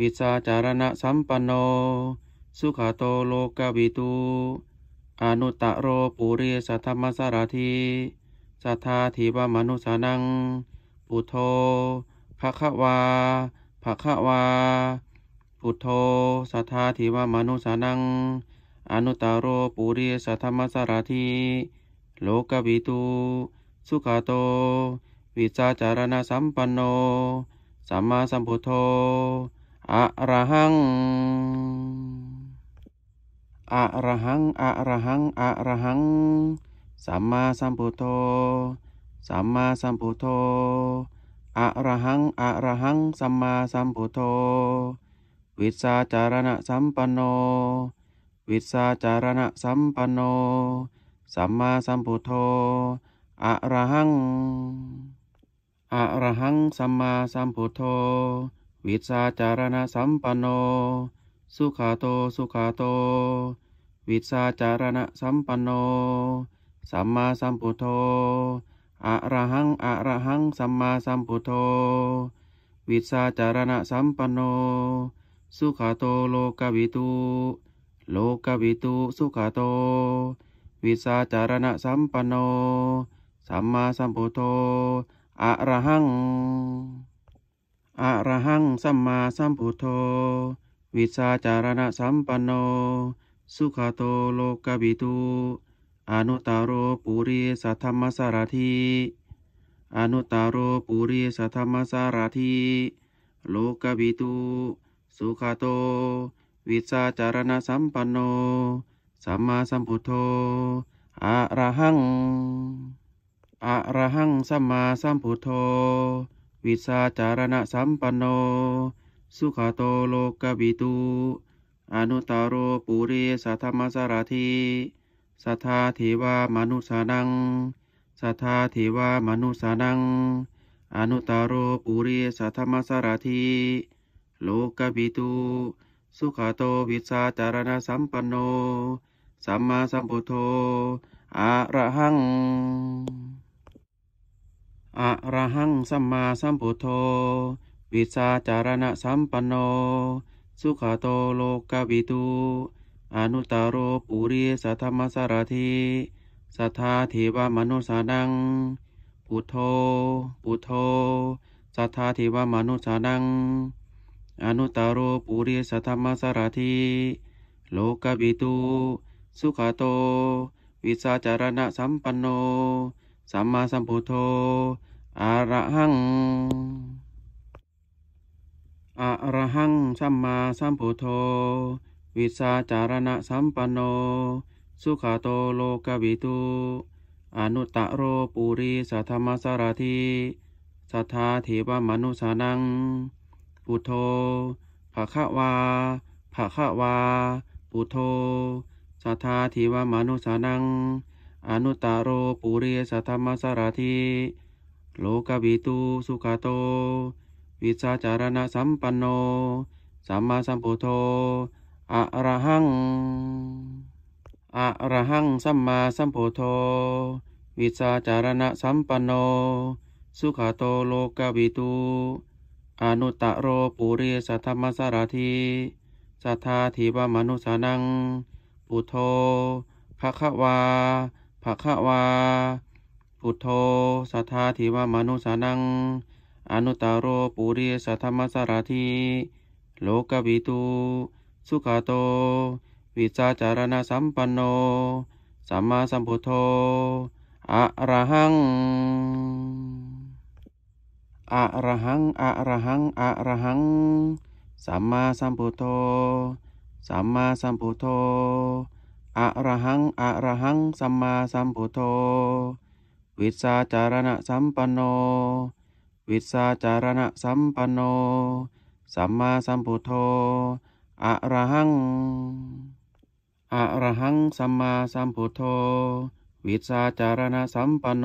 วิชาจารณะสัมปันโน สุขโตโลกวิตูอนุตตะโรปุริสัทธรรมสารทีสัทธาธิวมนุสานังปุโธภะคะวา ภะคะวาปุโธสัทธาธิวมนุสานังอนุตาโรปุริสัทธรรมสารทีโลกวิตุสุขาโตวิจาจารณสัมปันโนสัมมาสัมพุทโธอะระหังอะระหังอะระหังอะระหังสัมมาสัมพุทโธสัมมาสัมพุทโธอะระหังอะระหังสัมมาสัมพุทโธวิสาจารณะสัมปันโนวิสาจารณะสัมปันโน สัมมาสัมพุทโธอระหังอระหัง สัมมาสัมพุทโธ วิสาจารณะสัมปันโน สุขาโต สุขาโต วิสาจารณะสัมปันโน สัมมาสัมพุทโธอระหังอระหัง สัมมาสัมพุทโธ วิสาจารณะสัมปันโน สุขาโตโลกวิตูโลกวิตุสุขโตวิสาจารณะสัมปันโนสัมมาสัมพุทโธอะระหังอะระหังสัมมาสัมพุทโธวิสาจารณะสัมปันโนสุขโตโลกวิตุอนุตารโรปุริสัทธรรมสารทีอนุตารโรปุริสัทธรรมสารทีโลกวิตุสุขโตวิชาจารณสัมปันโนสัมมาสัมพุทโธอะระหังอะระหังสัมมาสัมพุทโธวิชาจารณสัมปันโนสุขโตโลกบิตุอนุตารโรปุริสัทธมสารทีสัทธาเทวามนุสานังสัทธาเทวามนุสานัง อนุตารโรปุริสัทธมสารทีโลกบิตุสุขโตวิสาจารณสัมปันโน สัมมาสัมพุทโธอะระหังอะระหังสัมมาสัมพุทโธ วิสาจารณสัมปันโน สุขโตโลกวิตูอนุตารุปุริสัทธมสารทีสัทธาเทวมนุสานัง ปุโธปุโธสัทธาเทวมนุสานังอนุตารปุริสธรรมสารทิโลกบิตุสุขาโตวิสาจารณะสัมปันโนสัมมาสัมพุทโธอะระหังอะระหังสัมมาสัมพุทโธวิสาจารณะสัมปันโนสุขาโตโลกบิตุอนุตารปุริสธรรมสารทิสัทธาเทวมนุสานังปุโทภะคะวาภะคะวาปุโทสัทธาทิวามนุสานัง อนุตาโรปุเรสัทธรรมสารทิโลกวิตุสุขโต วิชาจารณะสัมปันโน สัมมาสัมพุทโธอะระหังอะระหังสัมมาสัมพุทโธ วิชาจารณะสัมปันโน สุขโตโลกวิตุอนุตตโรปุริสัทธมสารทีสัทธาทีวมนุสานังปุโทภคะวาภคะวาปุโทสัทธาทีวมนุสานัง อนุตตโรปุริสัทธมสารทีโลกวิตูสุขาโตวิจาจารณสัมปันโนสัมมาสัมพุทโธอะระหังอะระหังอะระหังอะระหัง สัมมาสัมพุทโธ สัมมาสัมพุทโธอะระหังอะระหัง สัมมาสัมพุทโธวิสาจารณะสัมปันโนวิสาจารณะสัมปันโน สัมมาสัมพุทโธอะระหังอะระหัง สัมมาสัมพุทโธ วิสาจารณะสัมปันโน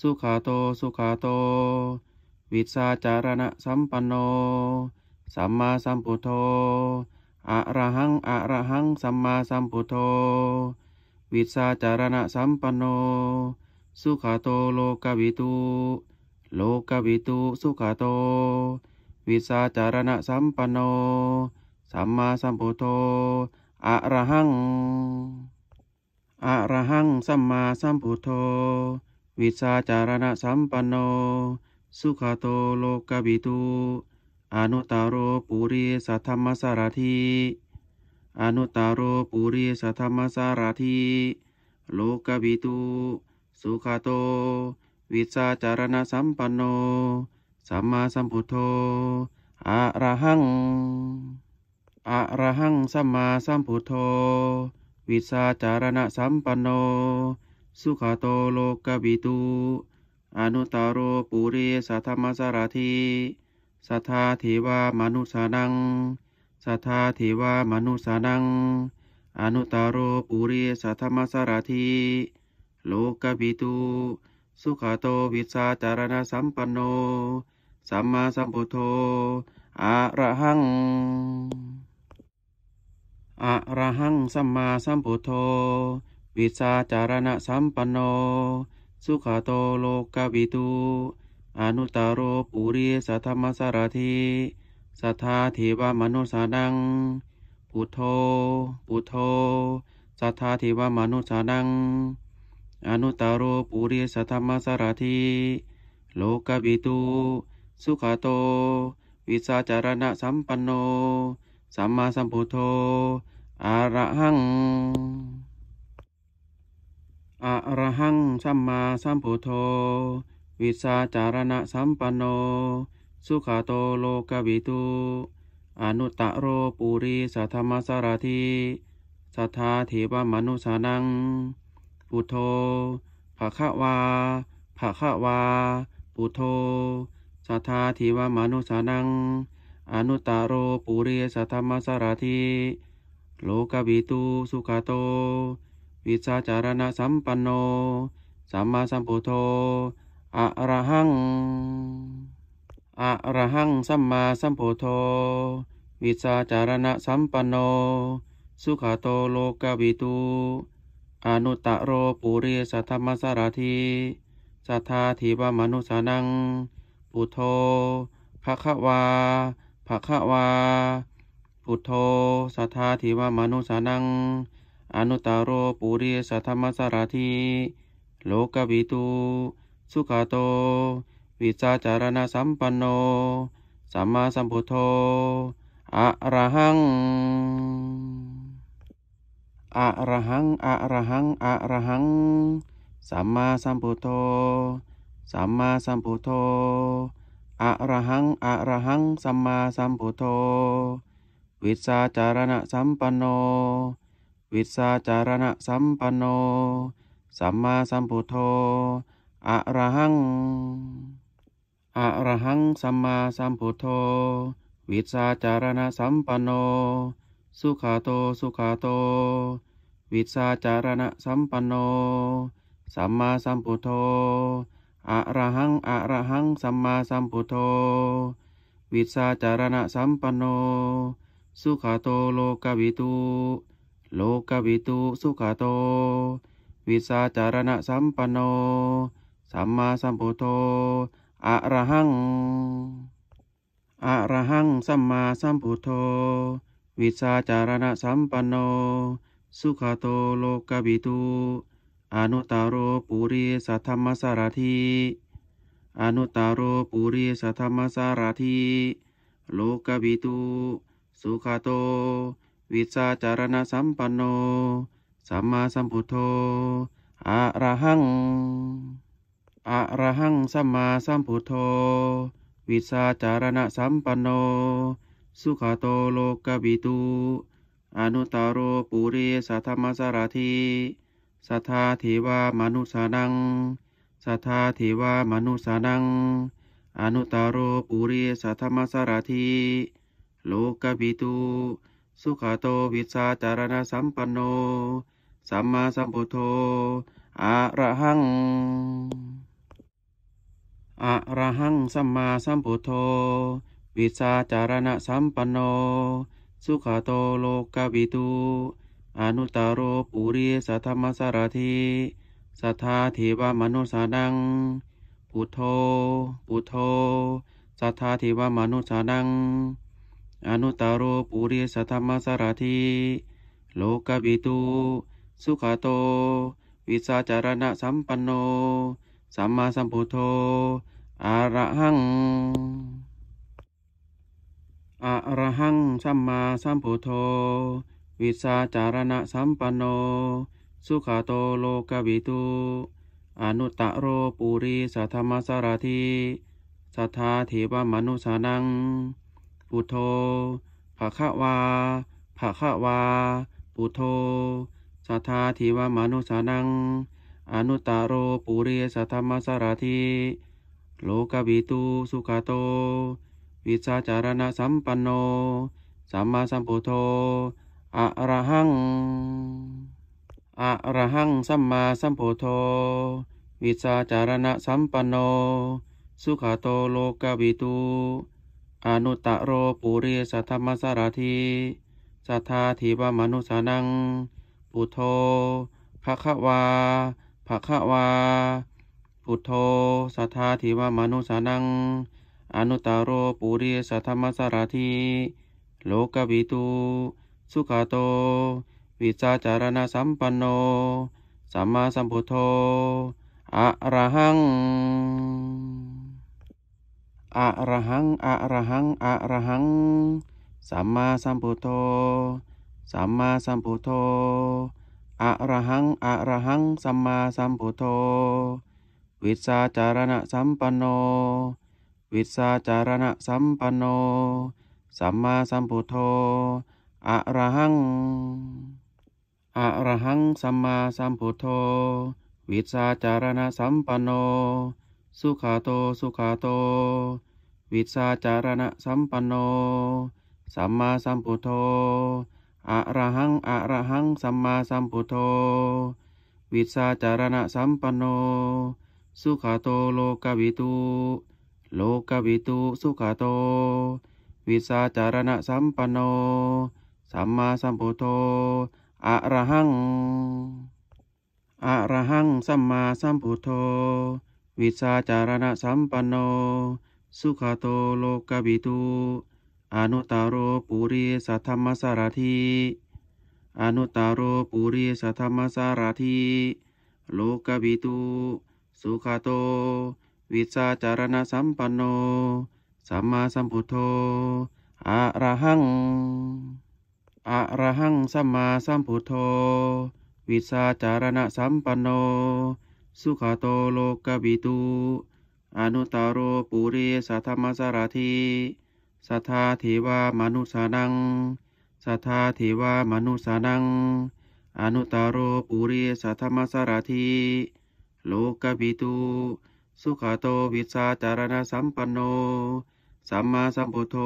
สุขาโต สุขาโตวิสาจารณะสัมปันโน สัมมาสัมพุทโธอระหังอระหัง สัมมาสัมพุทโธวิสาจารณะสัมปันโน สุขาโต โลกวิตุโลกวิตุสุขาโต วิสาจารณะสัมปันโน สัมมาสัมพุทโธอระหังอระหัง สัมมาสัมพุทโธวิสาจารณะสัมปันโนสุขะโตโลกบิตุอนุตารโปุริสัทธมรมสารทีอนุตารโปุริสัทธมรมสารทีโลกบิตุสุขะโตวิสาจารณสัมปันโนสัมมาสัมพุทโธอะระหังอะระหังสัมมาสัมพุทโธวิสาจารณสัมปันโนสุขะโตโลกบิตุอนุตารโรปุริสัทธมสารทีสัทธาเิวามนุสานังสัทธาเิวามนุสานัง อนุตารโรปุริสัทธมสารทีโลกบิตุสุขโตวิสาจารณสัมปันโนสัมมาสัมพุทโธอะระหังอะระหังสัมมาสัมพุทโธวิสาจารณสัมปันโนสุขาโตโลกวิตูอนุตารโปุริสัทธมสารทีสัทธาเทวมนุษานังปุโทปุโทสัทธาเทวมนุษานัง อนุตารโปุริสัทธมสารทีโลกวิตูสุขาโต วิสาจารณะสัมปันโนสัมมาสัมพุทโธอระหังอะระหังสัมมาสัมพุทโธ วิสาจารณะสัมปันโน สุขาโตโลกวิตุอนุตตโรปุริสัทธมสารทิสัทธาเทวมนุสานังปุโธภะคะวาภะคะวาปุโธสัทธาเทวมนุสานัง อนุตตโรปุริสัทธมสารทิโลกวิตุสุขาโตวิชาจารณะสัมปันโนสัมมาสัมพุทโธอระหังอระหังสัมมาสัมพุทโธ วิชาจารณะสัมปันโน สุขโตโลกวิตูอนุตตะโรปุริสัทธมรมสารทีสัทธาทิวมนุสานังปุโธภะคะวา ภะคะวาปุโธสัทธาทิวมนุสานังอนุตารปุริสธรรมสารทีโลกวิตูสุขาโตวิจาจารณสัมปันโนสัมมาสัมพุทโธอะระหังอะระหังอะระหังอะระหังสัมมาสัมพุทโธสัมมาสัมพุทโธอะระหังอะระหังสัมมาสัมพุทโธวิชาจารณะสัมปันโนวิสาจารณะสัมปันโน สัมมาสัมพุทโธอระหังอระหัง สัมมาสัมพุทโธ วิสาจารณะสัมปันโน สุขาโต สุขาโต วิสาจารณะสัมปันโน สัมมาสัมพุทโธอระหังอระหัง สัมมาสัมพุทโธ วิสาจารณะสัมปันโน สุขาโตโลกวิตูโลกวิตุสุขโตวิสาจารณะสัมปันโนสัมมาสัมพุทโธอะระหังอะระหังสัมมาสัมพุทโธวิสาจารณะสัมปันโนสุขโตโลกวิตุอนุตารโรปุริสัทธรรมสารทีอนุตารโรปุริสัทธรรมสารทีโลกวิตุสุขโตวิชาจารณสัมปันโน สัมมาสัมพุทโธอะระหังอะระหัง สัมมาสัมพุทโธ วิชาจารณสัมปันโน สุขโตโลกบิตุอนุตารโรปุริสัทธมสารทีสัทธาเทวามนุสานัง สัทธาเทวามนุสานัง อนุตารโรปุริสัทธมสารทีโลกบิตุสุขโตวิสาจารณสัมปันโน สัมมาสัมพุทโธอะระหังอะระหังสัมมาสัมพุทโธ วิสาจารณสัมปันโน สุขโตโลกวิตูอนุตารุปุริสัทธมสารทีสัทธาเทวมนุสานังปุโธปุโธสัทธาเทวมนุสานังอนุตารปุริสธรรมสารทิโลกบิตุสุขาโตวิสาจารณะสัมปันโนสัมมาสัมพุทโธอะระหังอะระหังสัมมาสัมพุทโธวิสาจารณะสัมปันโนสุขาโตโลกบิตุอนุตารปุริสธรรมสารทิสัทธาเทวมนุสานังปุโทภะคะวาภะคะวาปุโทสัทธาทิวามนุสานัง อนุตาโรปุเรสัทธรรมสารทิโลกวิตุสุขโต วิชาจารณะสัมปันโน สัมมาสัมพุทโธอะระหังอะระหัง สัมมาสัมพุทโธวิชาจารณะสัมปันโน สุขโตโลกวิตุอนุตตโรปุเรสัทธรรมสารทีสัทธาทีวมนุสานังปุโท ภคะวาภคะวาปุโทสัทธาทีวมนุสานัง อนุตตโรปุเรสัทธรรมสารทีโลกวิตู สุขาโต วิจาจารณสัมปันโนสัมมาสัมพุทโธอะระหังอะระหังอะระหังอะระหัง สัมมาสัมพุทโธ สัมมาสัมพุทโธอะระหังอะระหัง สัมมาสัมพุทโธ วิสาจารณะสัมปันโนวิสาจารณะสัมปันโน สัมมาสัมพุทโธอะระหังอะระหัง สัมมาสัมพุทโธ วิสาจารณะสัมปันโน สุขาโต สุขาโตวิสาจารณะสัมปันโน สัมมาสัมพุทโธอระหังอระหัง สัมมาสัมพุทโธวิสาจารณะสัมปันโน สุขาโตโลกวิตุ โลกวิตุสุขาโต วิสาจารณะสัมปันโน สัมมาสัมพุทโธอระหังอระหัง สัมมาสัมพุทโธวิสาจารณะสัมปันโนสุขะโตโลกบิตุอนุตารโปุริสัทธมรมสารทีอนุตารโปุริสัทธมรมสารทีโลกบิตุสุขะโตวิสาจารณสัมปันโนสัมมาสัมพุทโธอะระหังอะระหังสัมมาสัมพุทโธวิสาจารณสัมปันโนสุขะโตโลกบิตุอนุตารโรปุริสัทธมสารทีสัทธาเทวามนุสานังสัทธาเทวามนุสานัง อนุตารโรปุริสัทธมสารทีโลกบิตุสุขโตวิสาจารณสัมปันโนสัมมาสัมพุทโธ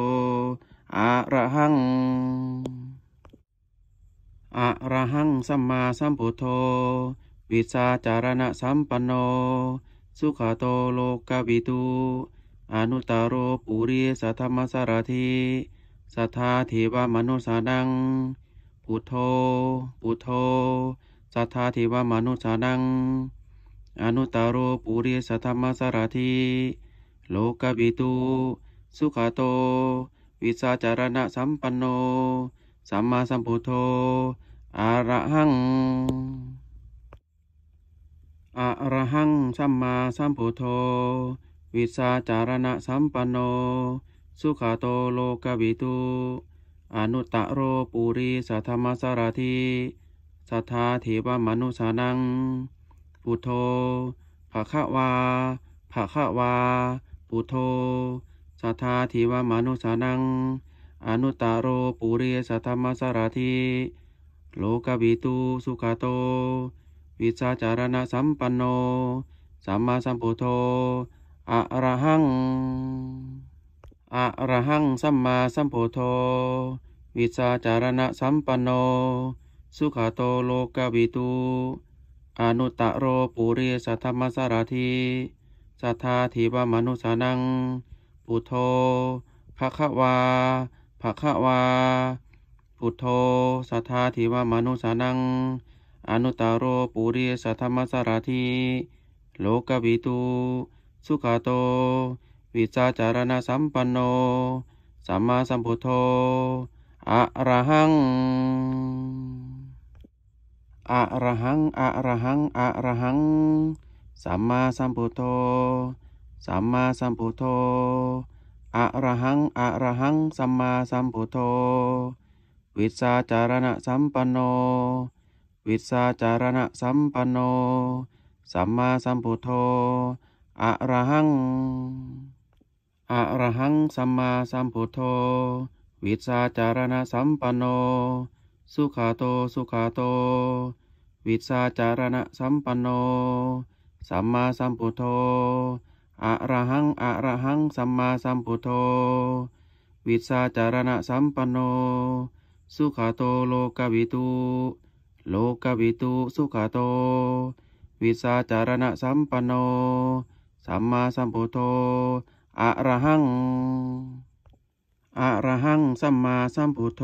อะระหังอะระหังสัมมาสัมพุทโธวิสาจารณสัมปันโนสุขาโตโลกวิตูอนุตารโรปุริสัทธมสารทีสัทธาเทวมนุสานังปุโทปุโทสัทธาเทวมนุสานัง อนุตารโรปุริสัทธมสารทีโลกวิตูสุขาโต วิสาจารณะสัมปันโนสัมมาสัมพุทโธอระหังอะระหังสัมมาสัมพุทโธ วิสาจารณะสัมปันโน สุขาโตโลกวิตุอนุตตโรปุริสัทธมสารทีสัทธาเทวมนุสานังปุโธภะคะวา ภะคะวาปุโธสัทธาเทวมนุสานัง อนุตตโรปุริสัทธมสารทีโลกวิตุสุขาโตวิชาจารณะสัมปันโน สัมมาสัมพุทโธอระหังอระหัง สัมมาสัมพุทโธ วิชาจารณะสัมปันโน สุขโตโลกวิตูอนุตตะโรปุริสัทธรรมสารทีสัทธาธิวมนุสานังปุโธภะคะวา ภะคะวาปุโธสัทธาธิวมนุสานังอนุตารปุริสธรรมสารทีโลกวิตูสุขาโตวิจาจารณสัมปันโนสัมมาสัมพุทโธอะระหังอะระหังอะระหังอะระหังสัมมาสัมพุทโธสัมมาสัมพุทโธอะระหังอะระหังสัมมาสัมพุทโธวิสาจารณะสัมปันโนวิสาจารณะสัมปันโน สัมมาสัมพุทโธอระหังอระหัง สัมมาสัมพุทโธ วิสาจารณะสัมปันโน สุขาโต สุขาโต วิสาจารณะสัมปันโน สัมมาสัมพุทโธอระหังอระหัง สัมมาสัมพุทโธ วิสาจารณะสัมปันโน สุขาโตโลกวิตูโลกวิตุสุขโตวิสาจารณะสัมปันโนสัมมาสัมพุทโธอะระหังอะระหังสัมมาสัมพุทโธ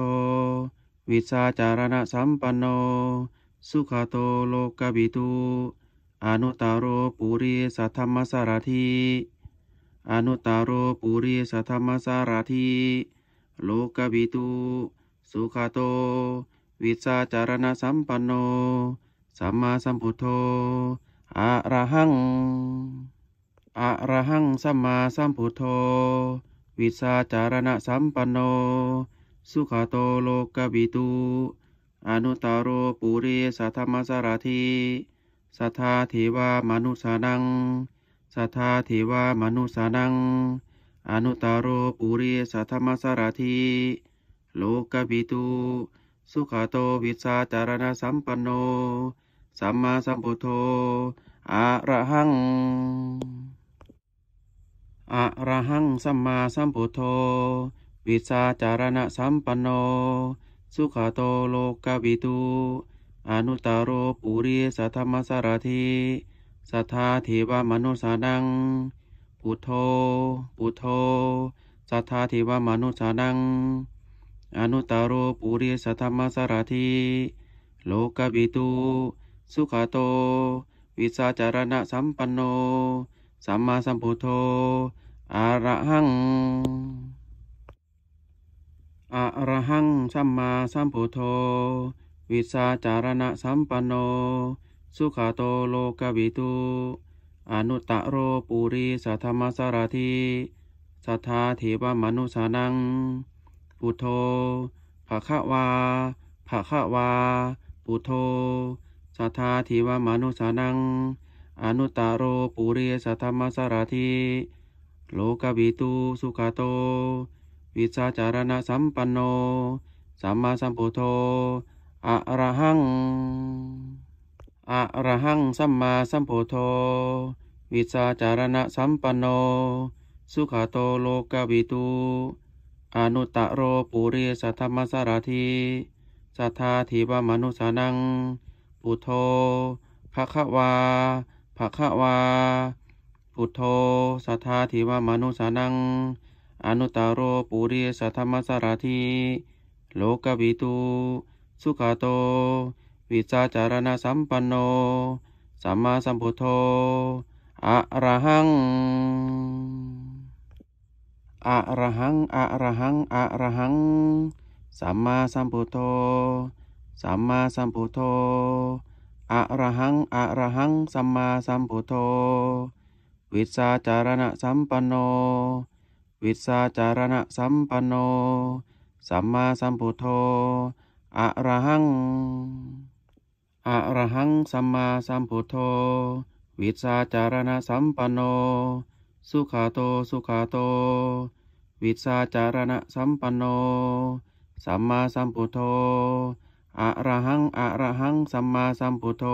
วิสาจารณะสัมปันโนสุขโตโลกวิตุอนุตารโรปุริสัทธรรมสารทีอนุตารโรปุริสัทธรรมสารทีโลกวิตุสุขโตวิชาจารณสัมปันโนสัมมาสัมพุทโธอะระหังอะระหังสัมมาสัมพุทโธวิชาจารณสัมปันโนสุขโตโลกบิตุอนุตารโรปุริสัทธมสารทีสัทธาเทวามนุสานังสัทธาเทวามนุสานัง อนุตารโรปุริสัทธมสารทีโลกบิตุสุขโตวิสาจารณสัมปันโน สัมมาสัมพุทโธอะระหังอะระหังสัมมาสัมพุทโธวิสาจารณสัมปันโน สุขโตโลกวิตูอนุตารุปุริสัทธมสารทีสัทธาเทวมนุสานัง ปุโธปุโธสัทธาเทวมนุสานังอนุตารปุริสธรรมสารทิโลกบิตุสุขาโตวิสาจารณะสัมปันโนสัมมาสัมพุทโธอะระหังอะระหังสัมมาสัมพุทโธวิสาจารณะสัมปันโนสุขาโตโลกบิตุอนุตารปุริสธรรมสารทิสัทธาเทวมนุสานังปุโทภะคะวาภะคะวาปุโทสัทธาทิวามนุสานัง อนุตาโรปุเรสัทธรรมสารทิโลกวิตุสุขโต วิชาจารณะสัมปันโน สัมมาสัมพุทโธอะระหังอะระหังสัมมาสัมพุทโธ วิชาจารณะสัมปันโน สุขโตโลกวิตุอนุตตโรปุริสัทธมสารทีสัทธาทีวมนุสานังปุโทภคะวาภคะวาปุโทสัทธาทีวมนุสานัง อนุตตโรปุริสัทธมสารทีโลกวิตูสุขโตวิจารณาสัมปันโนสัมมาสัมพุทโธอะระหังอะระหังอะระหังอะระหัง สัมมาสัมพุทโธ สัมมาสัมพุทโธอะระหังอะระหัง สัมมาสัมพุทโธ วิสาจารณะสัมปันโน วิสาจารณะสัมปันโน สัมมาสัมพุทโธอะระหังอะระหัง สัมมาสัมพุทโธ วิสาจารณะสัมปันโน สุขาโต สุขาโตวิสาจารณะสัมปันโน สัมมาสัมพุทโธอระหังอระหัง สัมมาสัมพุทโธ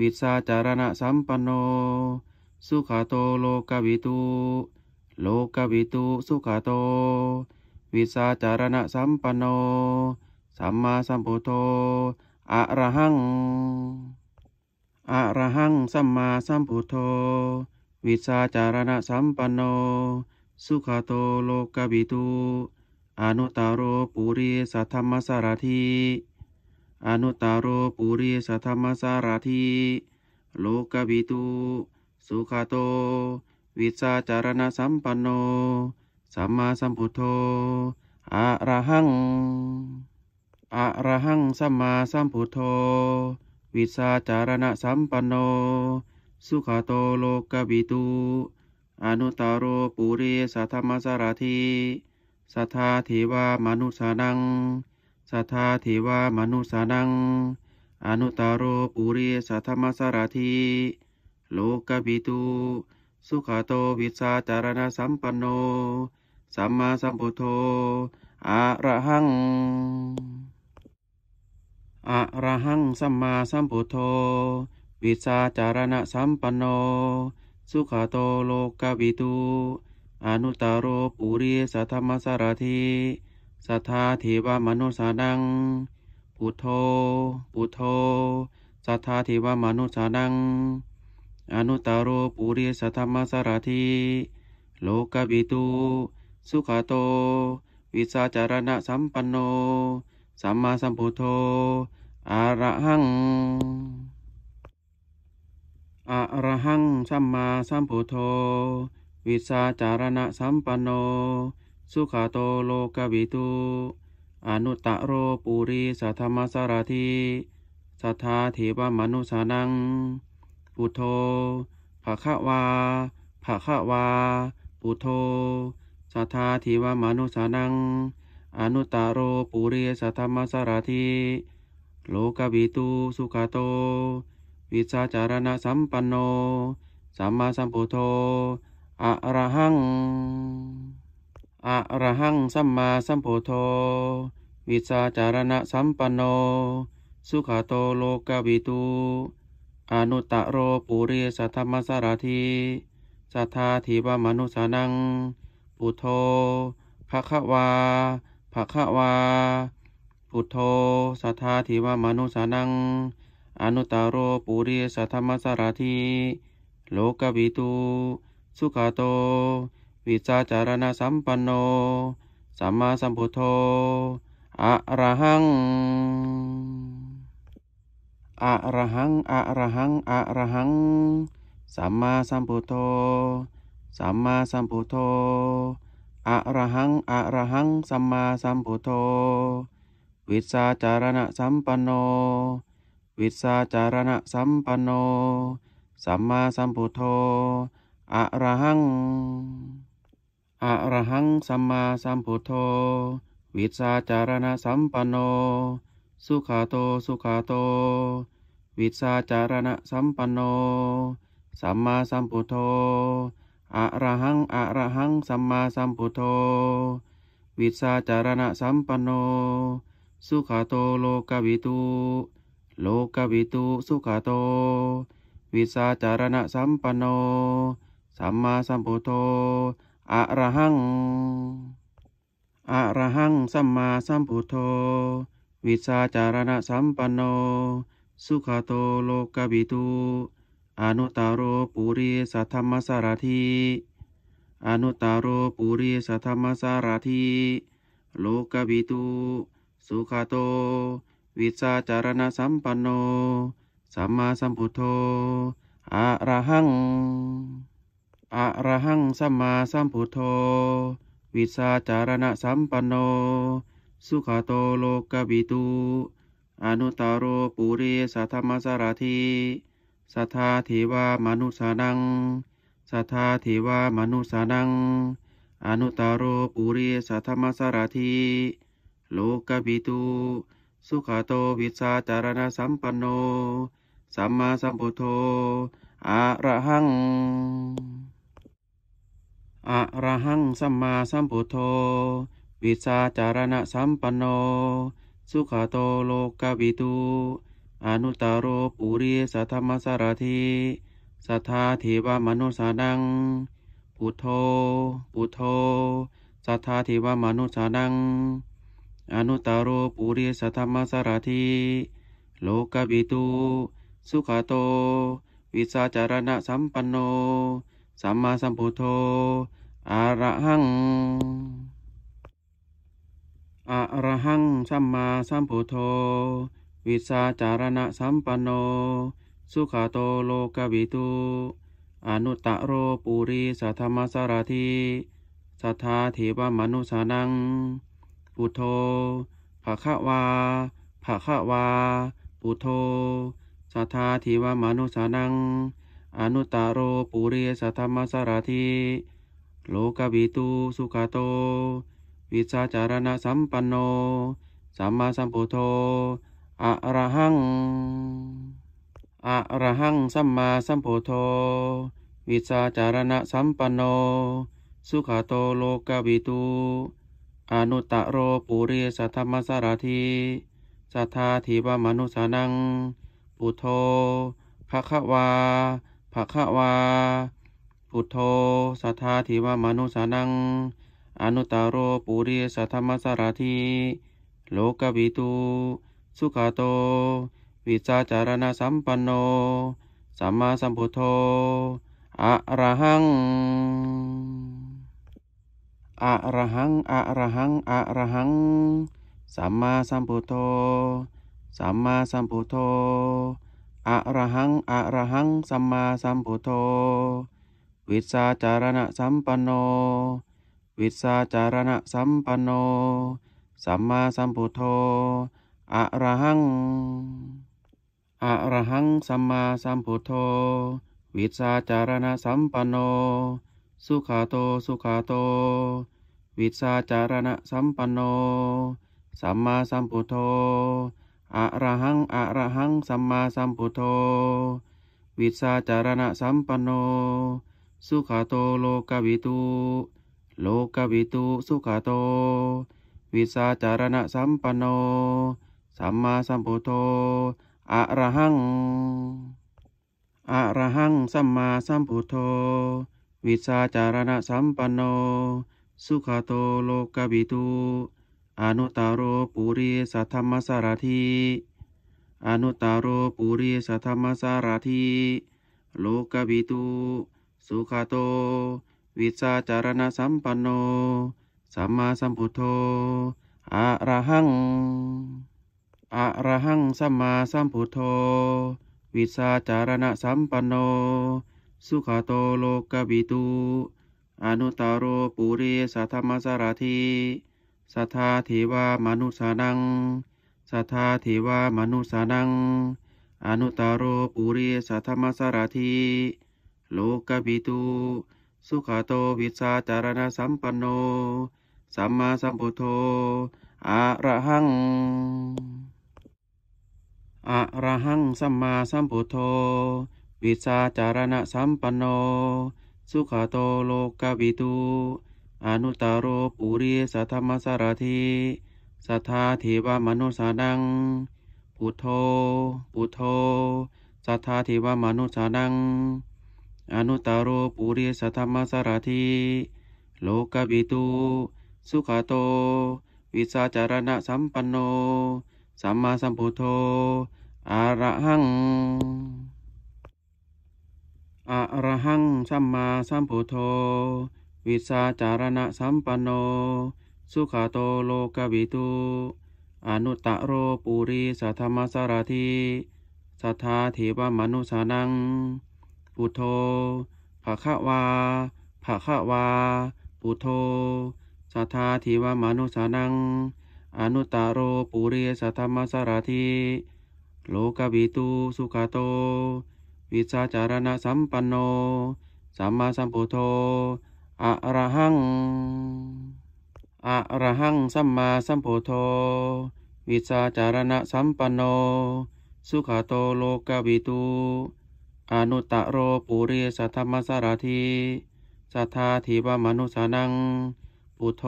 วิสาจารณะสัมปันโน สุขาโต โลกวิตุโลกวิตุสุขาโต วิสาจารณะสัมปันโน สัมมาสัมพุทโธอระหังอระหัง สัมมาสัมพุทโธวิสาจารณะสัมปันโนสุขะโตโลกบิตุอนุตารโปุริสัทธมรมสารทีอนุตารโปุริสัทธมรมสารทีโลกบิตุสุขะโตวิสาจารณสัมปันโนสัมมาสัมพุทโธอะระหังอะระหังสัมมาสัมพุทโธวิสาจารณสัมปันโนสุขะโตโลกบิตุอนุตารโรปุริสัทธมสารทีสัทธาเิวามนุสานังสัทธาเิวามนุสานัง อนุตารโรปุริสัทธมสารทีโลกบิตุสุขโตวิสาจารณสัมปันโนสัมมาสัมพุทโธอะระหังอะระหังสัมมาสัมพุทโธวิสาจารณสัมปันโนสุขาโตโลกวิตูอนุตารโปุริสัทธมสารทีสัทธาเทวมนุษานังปุโทปุโทสัทธาเทวมนุษานัง อนุตารโปุริสัทธมสารทีโลกวิตูสุขาโต วิสาจารณะสัมปันโนสัมมาสัมพุทโธอระหังอะระหังสัมมาสัมพุทโธ วิสาจารณะสัมปันโน สุขาโตโลกวิตุอนุตตโรปุริสัทธมสารทิสัทธาเทวมนุสานังปุโธภะคะวาภะคะวาปุโธสัทธาเทวมนุสานัง อนุตตโรปุริสัทธมสารทิโลกวิตุสุขาโตวิชาจารณะสัมปันโนสัมมาสัมพุทโธอระหังอระหังสัมมาสัมพุทโธ วิชาจารณะสัมปันโน สุขโตโลกวิตูอนุตตะโรปุริสัทธมรมสารทีสัทธาทิวมนุสานังปุโธภะคะวา ภะคะวาปุโธสัทธาทิวมนุสานังอนุตารปุริสธรรมสารทีโลกวิตูสุขาโตวิจาจารณสัมปันโนสัมมาสัมพุทโธอะระหังอะระหังอะระหังอะระหังสัมมาสัมพุทโธสัมมาสัมพุทโธอะระหังอะระหังสัมมาสัมพุทโธวิชาจารณะสัมปันโนวิสาจารณะสัมปันโน สัมมาสัมพุทโธอระหังอระหัง สัมมาสัมพุทโธ วิสาจารณะสัมปันโน สุขาโต สุขาโต วิสาจารณะสัมปันโน สัมมาสัมพุทโธอระหังอระหัง สัมมาสัมพุทโธ วิสาจารณะสัมปันโน สุขาโตโลกวิตูโลกวิตุสุขโตวิสาจารณะสัมปันโนสัมมาสัมพุทโธอะระหังอะระหังสัมมาสัมพุทโธวิสาจารณะสัมปันโนสุขโตโลกวิตุอนุตารโรปุริสัทธรรมสารทีอนุตารโรปุริสัทธรรมสารทีโลกวิตุสุขโตวิชาจารณสัมปันโน สัมมาสัมพุทโธอะระหังอะระหัง สัมมาสัมพุทโธ วิชาจารณสัมปันโน สุขโตโลกบิตุอนุตารโรปุริสัทธมสารทีสัทธาเทวามนุสานัง สัทธาเทวามนุสานัง อนุตารโรปุริสัทธมสารทีโลกบิตุสุขโตวิสาจารณสัมปันโน สัมมาสัมพุทโธอะระหังอะระหังสัมมาสัมพุทโธ วิสาจารณสัมปันโน สุขโตโลกวิตูอนุตารุปุริสัทธมสารทีสัทธาเทวมนุสานังปุโธปุโธสัทธาเทวมนุสานังอนุตารปุริสธรรมสารทิโลกบิตุสุขาโตวิสาจารณะสัมปันโนสัมมาสัมพุทโธอะระหังอะระหังสัมมาสัมพุทโธวิสาจารณะสัมปันโนสุขาโตโลกบิตุอนุตารปุริสธรรมสารทิสัทธาเทวมนุสานังปุโทภะคะวาภะคะวาปุโทสัทธาทิวามนุสานัง อนุตาโรปุเรสัทธรรมสารทิโลกวิตุสุขโต วิชาจารณะสัมปันโน สัมมาสัมพุทโธอะระหังอะระหัง สัมมาสัมพุทโธวิชาจารณะสัมปันโน สุขโตโลกวิตุอนุตตโรปุริสัทธมสารทีสัทธาทีวมนุสานังปุโท ภคะวาภคะวาปุโทสัทธาทีวมนุสานัง อนุตตโรปุริสัทธมสารทีโลกวิตูสุขาโตวิจาจารณสัมปันโนสัมมาสัมพุทโธอะระหังอะระหังอะระหังอะระหัง สัมมาสัมพุทโธ สัมมาสัมพุทโธอะระหังอะระหัง สัมมาสัมพุทโธ วิสาจารณะสัมปันโนวิสาจารณะสัมปันโน สัมมาสัมพุทโธอะระหังอะระหัง สัมมาสัมพุทโธ วิสาจารณะสัมปันโน สุขาโต สุขาโตวิสาจารณะสัมปันโน สัมมาสัมพุทโธอระหังอระหัง สัมมาสัมพุทโธวิสาจารณะสัมปันโน สุขาโตโลกวิตุ โลกวิตุสุขาโต วิสาจารณะสัมปันโน สัมมาสัมพุทโธอระหังอระหัง สัมมาสัมพุทโธวิสาจารณะสัมปันโนสุขะโตโลกบิตุอนุตารโปุริสัทธมรมสารทีอนุตารโปุริสัทธมรมสารทีโลกบิตุสุขะโตวิสาจารณสัมปันโนสัมมาสัมพุทโธอะระหังอะระหังสัมมาสัมพุทโธวิสาจารณสัมปันโนสุขะโตโลกบิตุอนุตารโรปุริสัทธมสารทีสัทธาเทวามนุสานังสัทธาเทวามนุสานัง อนุตารโรปุริสัทธมสารทีโลกบิตุสุขโตวิสาจารณสัมปันโนสัมมาสัมพุทโธอะระหังอะระหังสัมมาสัมพุทโธวิสาจารณสัมปันโนสุขาโตโลกวิตูอนุตารโปุริสัทธมสารทีสัทธาเทวมนุสานังปุโทปุโทสัทธาเทวมนุสานัง อนุตารโปุริสัทธมสารทีโลกวิตูสุขาโต วิสาจารณะสัมปันโนสัมมาสัมพุทโธอระหังอะระหังสัมมาสัมพุทโธ วิสาจารณะสัมปันโน สุขาโตโลกวิตุอนุตตโรปุริสัทธมสารทสัทธาเทวมนุสานังปุโธภะคะวา ภะคะวาปุโธสัทธาเทวมนุสานัง อนุตตโรปุริสัทธมสารทโลกวิตุสุขาโตวิชาจารณะสัมปันโนสัมมาสัมพุทโธอระหังอระหังสัมมาสัมพุทโธ วิชาจารณะสัมปันโน สุขโตโลกวิตูอนุตตโรปุริสัทธมรมสารทีสัทธาธิวมนุสานังปุโธ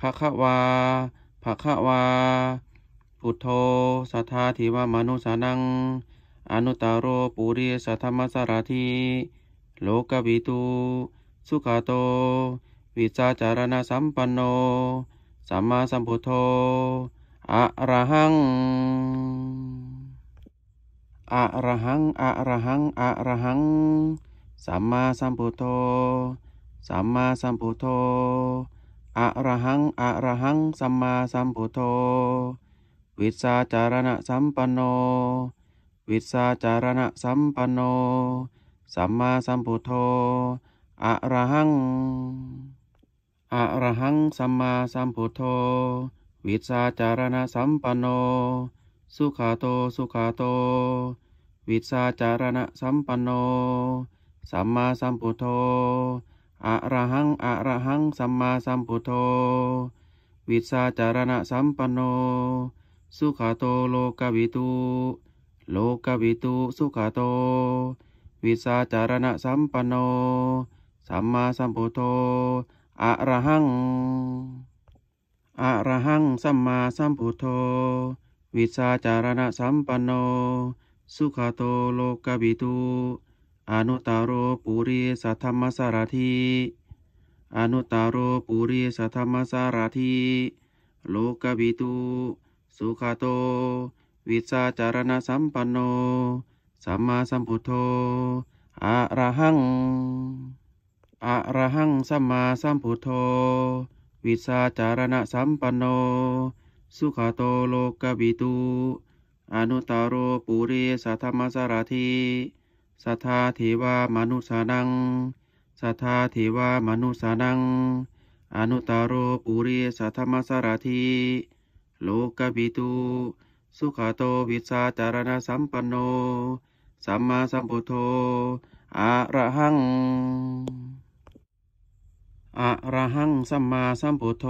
ภคะวาภคะวาปุโธสัทธาธิวมนุสานังอนุตาโรปุริสัทธรรมสารทีโลกวิตุสุขาโตวิจาจารณสัมปันโนสัมมาสัมพุทโธอะระหังอะระหังอะระหังอะระหังสัมมาสัมพุทโธสัมมาสัมพุทโธอะระหังอะระหังสัมมาสัมพุทโธวิชาจารณะสัมปันโนวิสาจารณะสัมปันโน สัมมาสัมพุทโธอระหังอระหัง สัมมาสัมพุทโธ วิสาจารณะสัมปันโน สุขาโต สุขาโต วิสาจารณะสัมปันโน สัมมาสัมพุทโธอระหังอระหัง สัมมาสัมพุทโธ วิสาจารณะสัมปันโน สุขาโตโลกวิตูโลกวิตุสุขโตวิสาจารณะสัมปันโนสัมมาสัมพุทโธอะระหังอะระหังสัมมาสัมพุทโธวิสาจารณะสัมปันโนสุขโตโลกวิตุอนุตารโรปุริสัทธรรมสารทีอนุตารโรปุริสัทธรรมสารทีโลกวิตุสุขโตวิชาจารณสัมปันโนสัมมาสัมพุทโธอะระหังอะระหังสัมมาสัมพุทโธวิชาจารณสัมปันโนสุขโตโลกบิตุอนุตารโรปุริสัทธมสารทีสัทธาเทวามนุสานังสัทธาเทวามนุสานัง อนุตารโรปุริสัทธมสารทีโลกบิตุสุขโตวิสาจารณสัมปันโน สัมมาสัมพุทโธอะระหังอะระหังสัมมาสัมพุทโธ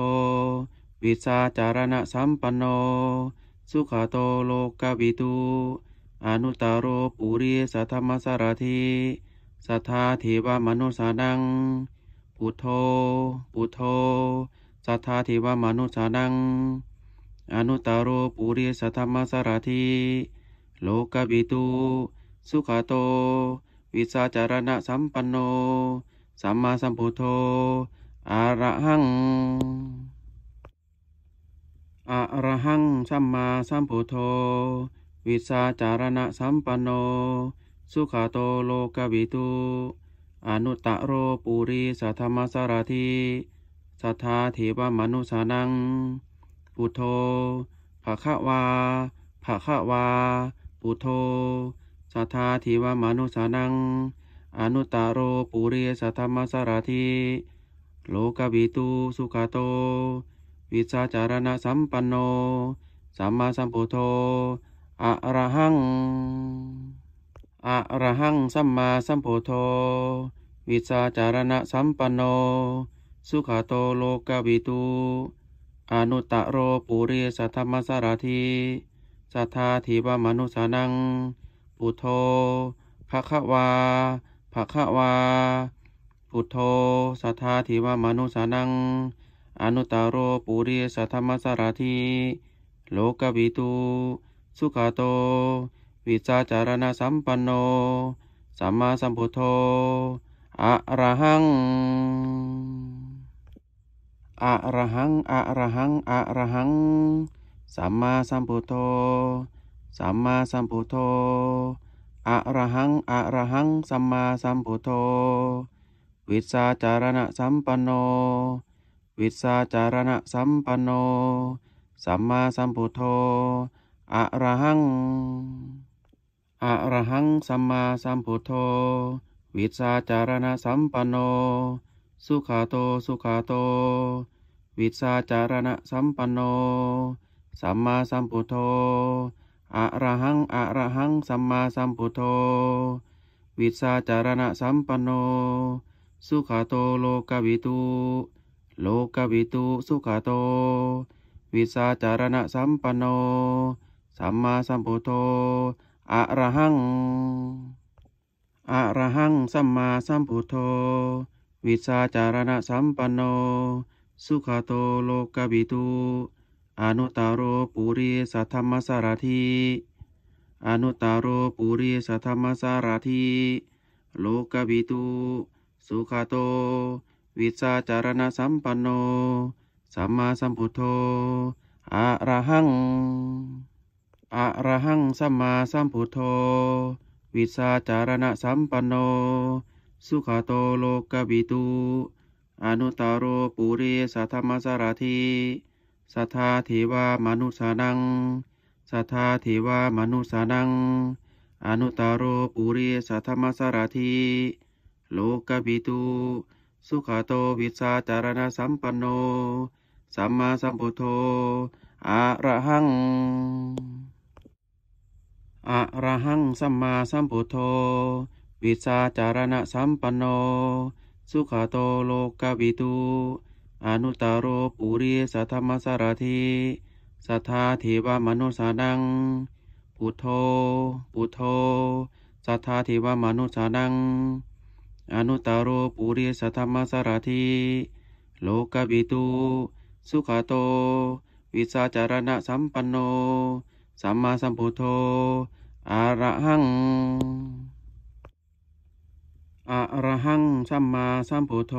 วิสาจารณสัมปันโน สุขโตโลกวิตูอนุตารุปุริสัทธมสารทีสัทธาเทวมนุสานัง ปุโธปุโธสัทธาเทวมนุสานังอนุตารปุริสธรรมสารทิโลกบิตุสุขาโตวิสาจารณะสัมปันโนสัมมาสัมพุทโธอะระหังอะระหังสัมมาสัมพุทโธวิสาจารณะสัมปันโนสุขาโตโลกบิตุอนุตารปุริสธรรมสารทิสัทธาเทวมนุสานังปุโทภะคะวาภะคะวาปุโทสัทธาทิวามนุสานัง อนุตาโรปุเรสัทธรรมสารทิโลกวิตุสุขโต วิชาจารณะสัมปันโน สัมมาสัมพุทโธอะระหังอะระหังสัมมาสัมพุทโธ วิชาจารณะสัมปันโน สุขโตโลกวิตุอนุตตโรปุริสัทธมสารทีสัทธาทีวมนุสานังปุโทภคะวาภคะวาปุโทสัทธาทีวมนุสานัง อนุตตโรปุริสัทธมสารทีโลกวิตูสุขโตวิจารณาสัมปันโนสัมมาสัมพุทโธอะระหังอะระหังอะระหังอะระหัง สัมมาสัมพุทโธ สัมมาสัมพุทโธอะระหังอะระหัง สัมมาสัมพุทโธวิสาจารณะสัมปันโนวิสาจารณะสัมปันโน สัมมาสัมพุทโธอะระหังอะระหัง สัมมาสัมพุทโธ วิสาจารณะสัมปันโน สุขาโต สุขาโตวิสาจารณะสัมปันโน สัมมาสัมพุทโธอระหังอระหัง สัมมาสัมพุทโธวิสาจารณะสัมปันโน สุขาโต โลกวิตุโลกวิตุสุขาโต วิสาจารณะสัมปันโน สัมมาสัมพุทโธอระหังอระหัง สัมมาสัมพุทโธวิสาจารณะสัมปันโนสุขะโตโลกบิตุอนุตารโปุริสัทธมรมสารทีอนุตารโปุริสัทธมรมสารทีโลกบิตุสุขะโตวิสาจารณสัมปันโนสัมมาสัมพุทโธอะระหังอะระหังสัมมาสัมพุทโธวิสาจารณสัมปันโนสุขะโตโลกบิตุอนุตารโรปุริสัทธมสารทีสัทธาเิวามนุสานังสัทธาเิวามนุสานัง อนุตารโรปุริสัทธมสารทีโลกบิตุสุขโตวิสาจารณสัมปันโนสัมมาสัมพุทโธอะระหังอะระหังสัมมาสัมพุทโธวิสาจารณสัมปันโนสุขาโตโลกวิตูอนุตารโปุริสัทธมสารทีสัทธาเทวมนุษานังปุโทปุโทสัทธาเทวมนุษานัง อนุตารโปุริสัทธมสารทีโลกวิตูสุขาโต วิสาจารณะสัมปันโนสัมมาสัมพุทโธอระหังอะระหังสัมมาสัมพุทโธ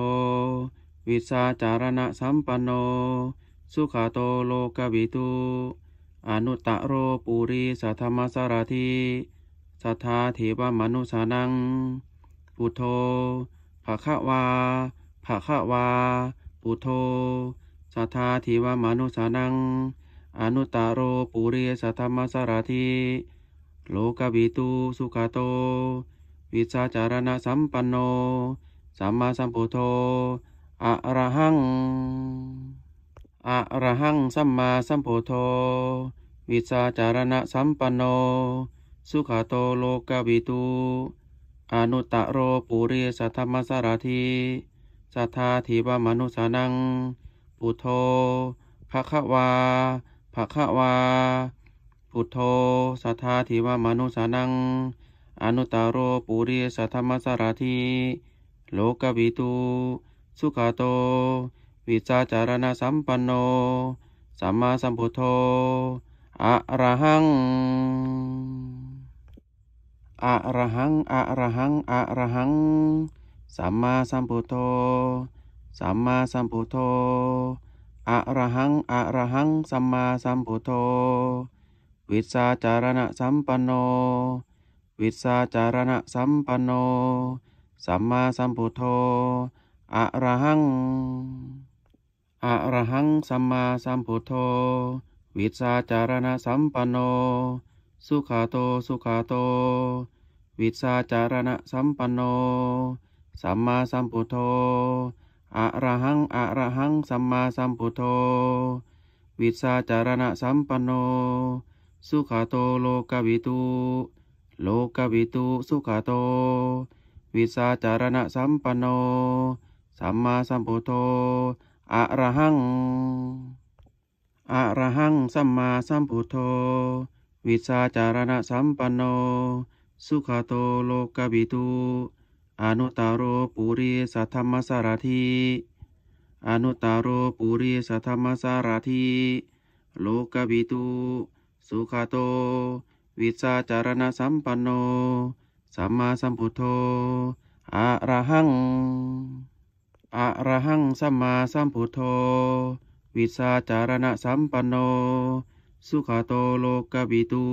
วิสาจารณะสัมปันโน สุขาโตโลกวิตุอนุตตโรปุริสัทธมสารทิสัทธาเทวมนุสานังปุโธภะคะวาภะคะวาปุโธสัทธาเทวมนุสานัง อนุตตโรปุริสัทธมสารทิโลกวิตุสุขาโตวิชาจารณะสัมปันโนสัมมาสัมพุทโธอระหังอระหังสัมมาสัมพุทโธ วิชาจารณะสัมปันโน สุขโตโลกวิตูอนุตตะโรปุริสัทธมรมสารทีสัทธาทิวมนุสานังปุโธภะคะวา ภะคะวาปุโธสัทธาทิวมนุสานังอนุตารปุริสธรรมสารทีโลกวิตูสุขาโตวิจาจารณสัมปันโนสัมมาสัมพุทโธอะระหังอะระหังอะระหังอะระหังสัมมาสัมพุทโธสัมมาสัมพุทโธอะระหังอะระหังสัมมาสัมพุทโธวิชาจารณะสัมปันโนวิสาจารณะสัมปันโน สัมมาสัมพุทโธอระหังอระหัง สัมมาสัมพุทโธ วิสาจารณะสัมปันโน สุขาโต สุขาโต วิสาจารณะสัมปันโน สัมมาสัมพุทโธอระหังอระหัง สัมมาสัมพุทโธ วิสาจารณะสัมปันโน สุขาโตโลกวิตูโลกวิตุสุขโตวิสาจารณะสัมปันโนสัมมาสัมพุทโธอะระหังอะระหังสัมมาสัมพุทโธวิสาจารณะสัมปันโนสุขโตโลกวิตุอนุตารโรปุริสัทธรรมสารทีอนุตารโรปุริสัทธรรมสารทีโลกวิตุสุขโตวิชาจารณสัมปันโน สัมมาสัมพุทโธอะระหังอะระหัง สัมมาสัมพุทโธ วิชาจารณสัมปันโน สุขโตโลกบิตุ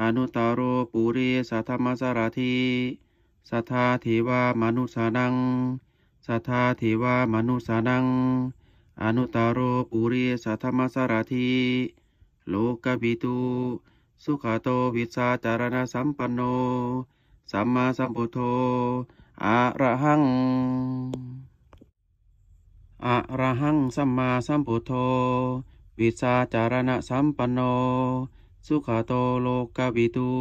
อนุตารโรปุริสัทธมสารทีสัทธาเทวามนุสานัง สัทธาเทวามนุสานัง อนุตารโรปุริสัทธมสารทีโลกบิตุสุขโตวิสาจารณสัมปันโน สัมมาสัมพุทโธอะระหังอะระหังสัมมาสัมพุทโธ วิสาจารณสัมปันโน สุขโตโลกวิตู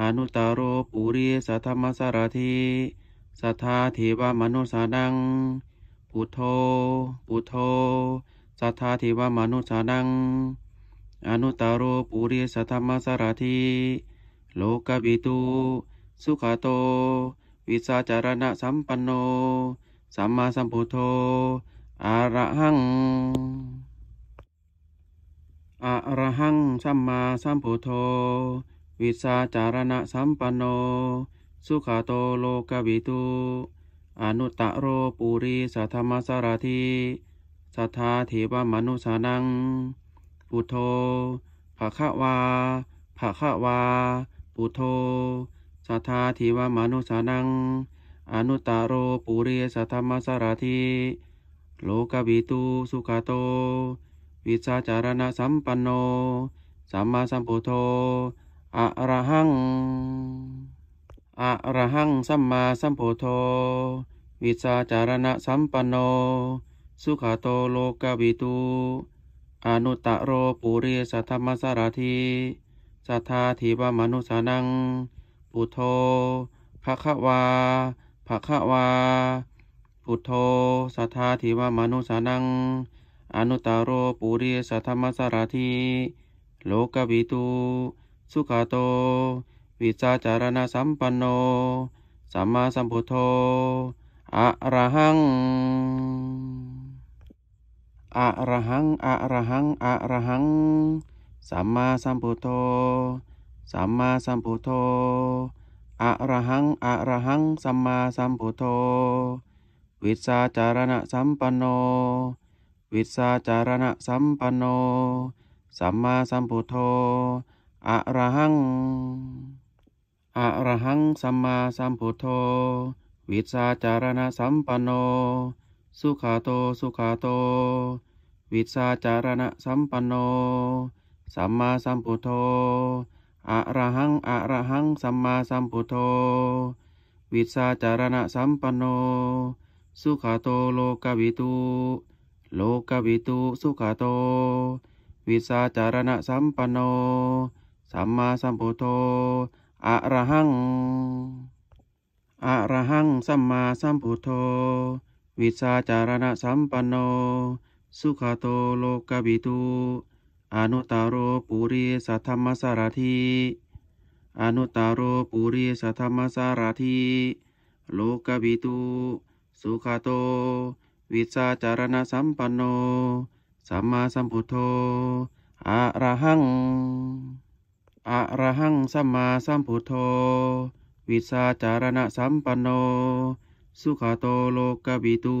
อนุตารุปุริสัทธมสารทีสัทธาเทวมนุสานังปุโธปุโธสัทธาเทวมนุสานังอนุตารปุริสธรรมสารทิโลกบิตุสุขาโตวิสาจารณะสัมปันโนสัมมาสัมพุทโธอะระหังอะระหังสัมมาสัมพุทโธวิสาจารณะสัมปันโนสุขาโตโลกบิตุอนุตารปุริสธรรมสารทิสัทธาเทวมนุสานังปุโทภะคะวาภะคะวาปุโทสัทธาทิวามนุสานัง อนุตาโรปุเรสัทธรรมสารทิโลกวิตุสุขโต วิชาจารณะสัมปันโน สัมมาสัมพุทโธอะระหังอะระหัง สัมมาสัมพุทโธวิชาจารณะสัมปันโน สุขโตโลกวิตุอนุตตโรปุริสัทธมสารทีสัทธาทีวมนุสานังปุโท ภคะวาภคะวาปุโทสัทธาทีวมนุสานัง อนุตตโรปุริสัทธมสารทีโลกวิตู สุขาโต วิจาจารณสัมปันโนสัมมาสัมพุทโธอะระหังอะระหังอะระหังอะระหัง สัมมาสัมพุทโธ สัมมาสัมพุทโธอะระหังอะระหัง สัมมาสัมพุทโธ วิสาจารณะสัมปันโนวิสาจารณะสัมปันโน สัมมาสัมพุทโธอะระหังอะระหัง สัมมาสัมพุทโธ วิสาจารณะสัมปันโน สุขาโต สุขาโตวิสาจารณะสัมปันโน สัมมาสัมพุทโธอระหังอระหัง สัมมาสัมพุทโธวิสาจารณะสัมปันโน สุขาโตโลกวิตุ โลกวิตุสุขาโต วิสาจารณะสัมปันโน สัมมาสัมพุทโธอระหังอระหัง สัมมาสัมพุทโธวิสาจารณะสัมปันโนสุขะโตโลกบิตุอนุตารโปุริสัทธมรมสารทีอนุตารโปุริสัทธมรมสารทีโลกบิตุสุขะโตวิสาจารณสัมปันโนสัมมาสัมพุทโธอะระหังอะระหังสัมมาสัมพุทโธวิสาจารณสัมปันโนสุขะโตโลกบิตุ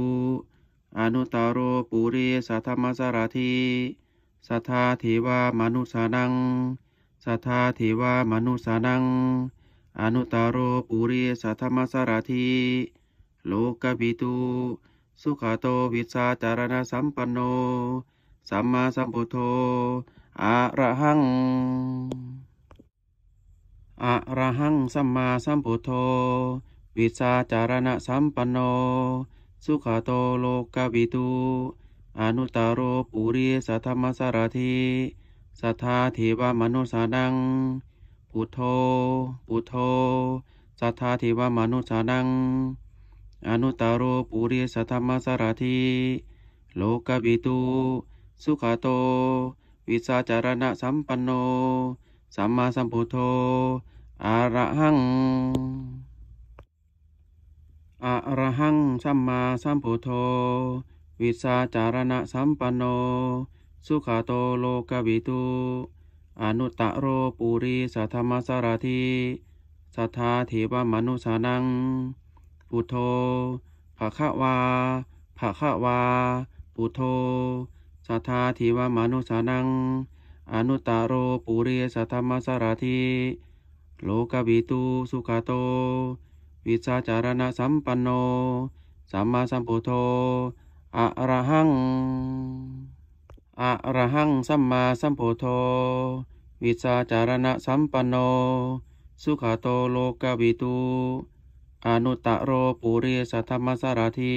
อนุตารโรปุริสัทธมสารทีสัทธาเทวามนุสานังสัทธาเทวามนุสานัง อนุตารโรปุริสัทธมสารทีโลกบิตุสุขโตวิสาจารณสัมปันโนสัมมาสัมพุทโธอะระหังอะระหังสัมมาสัมพุทโธวิสาจารณสัมปันโนสุขาโตโลกวิตูอนุตารโปุริสัทธมสารทีสัทธาเทวมนุสานังปุโทปุโทสัทธาเทวมนุสานัง อนุตารโปุริสัทธมสารทีโลกวิตูสุขาโต วิสาจารณะสัมปันโนสัมมาสัมพุทโธอระหังอะระหังสัมมาสัมพุทโธ วิสาจารณะสัมปันโน สุขาโตโลกวิตุอนุตตโรปุริสัทธมสารทสัทธาเทวมนุสานังปุโธภะคะวา ภะคะวาปุโธสัทธาเทวมนุสานัง อนุตตโรปุริสัทธมสารทโลกวิตุสุขาโตวิชาจารณะสัมปันโนสัมมาสัมพุทโธอระหังอระหังสัมมาสัมพุทโธ วิชาจารณะสัมปันโน สุขโตโลกวิตูอนุตตโรปุริสัทธมรมสารที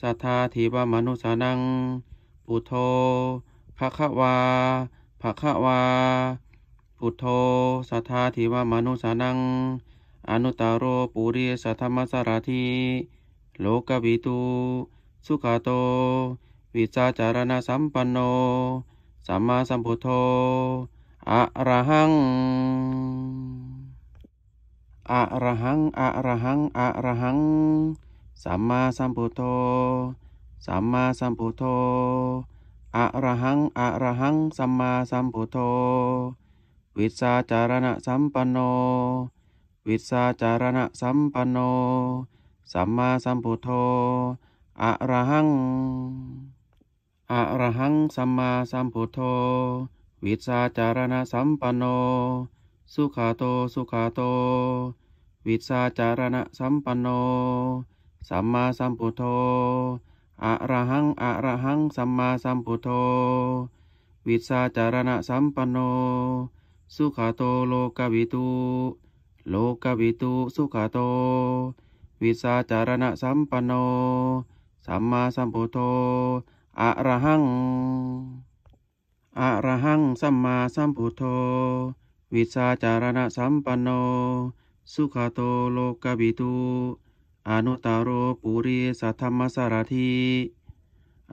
สัทธาธิวมนุสานังปุโธภคะวาภคะวาปุโธสัทธาธิวมนุสานังอนุตาโรปุริสัทธรรมสารทีโลกวิตุสุขาโตวิจาจารณสัมปันโนสัมมาสัมพุทโธอะระหังอะระหังอะระหังอะระหังสัมมาสัมพุทโธสัมมาสัมพุทโธอะระหังอะระหังสัมมาสัมพุทโธวิชาจารณะสัมปันโนวิสาจารณะสัมปันโน สัมมาสัมพุทโธอระหังอระหัง สัมมาสัมพุทโธ วิสาจารณะสัมปันโน สุขาโต สุขาโต วิสาจารณะสัมปันโน สัมมาสัมพุทโธอระหังอระหัง สัมมาสัมพุทโธ วิสาจารณะสัมปันโน สุขาโตโลกวิตูโลกวิตุสุขโตวิสาจารณะสัมปันโนสัมมาสัมพุทโธอะระหังอะระหังสัมมาสัมพุทโธวิสาจารณะสัมปันโนสุขโตโลกวิตุอนุตารโรปุริสัทธรรมสารที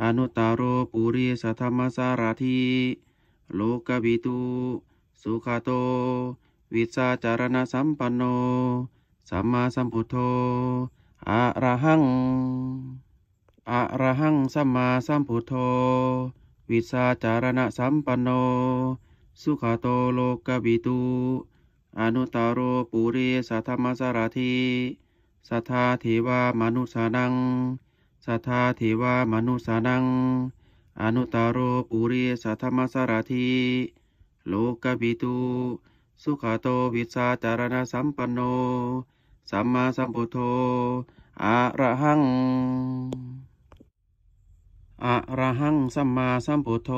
อนุตารโรปุริสัทธรรมสารทีโลกวิตุสุขโตวิชาจารณสัมปันโนสัมมาสัมพุทโธอะระหังอะระหังสัมมาสัมพุทโธวิชาจารณสัมปันโนสุขโตโลกบิตุอนุตารโรปุริสัทธมสารทีสัทธาเทวามนุสานังสัทธาเทวามนุสานัง อนุตารโรปุริสัทธมสารทีโลกบิตุสุขโตวิสาจารณสัมปันโน สัมมาสัมพุทโธอะระหังอะระหังสัมมาสัมพุทโธ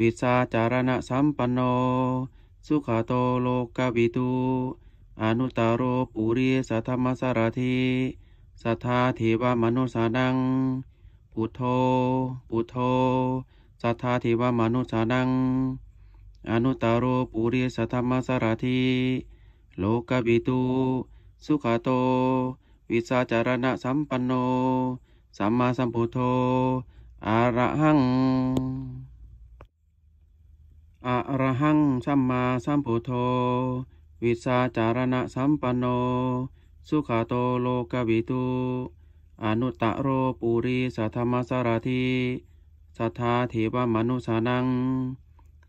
วิสาจารณสัมปันโน สุขโตโลกวิตูอนุตารุปุริสัทธมสารทีสัทธาเทวมนุสานัง ปุโธปุโธสัทธาเทวมนุสานังอนุตารปุริสธรรมสารทิโลกบิตุสุขาโตวิสาจารณะสัมปันโนสัมมาสัมพุทโธอะระหังอะระหังสัมมาสัมพุทโธวิสาจารณะสัมปันโนสุขาโตโลกบิตุอนุตารปุริสธรรมสารทิสัทธาเทวมนุสานัง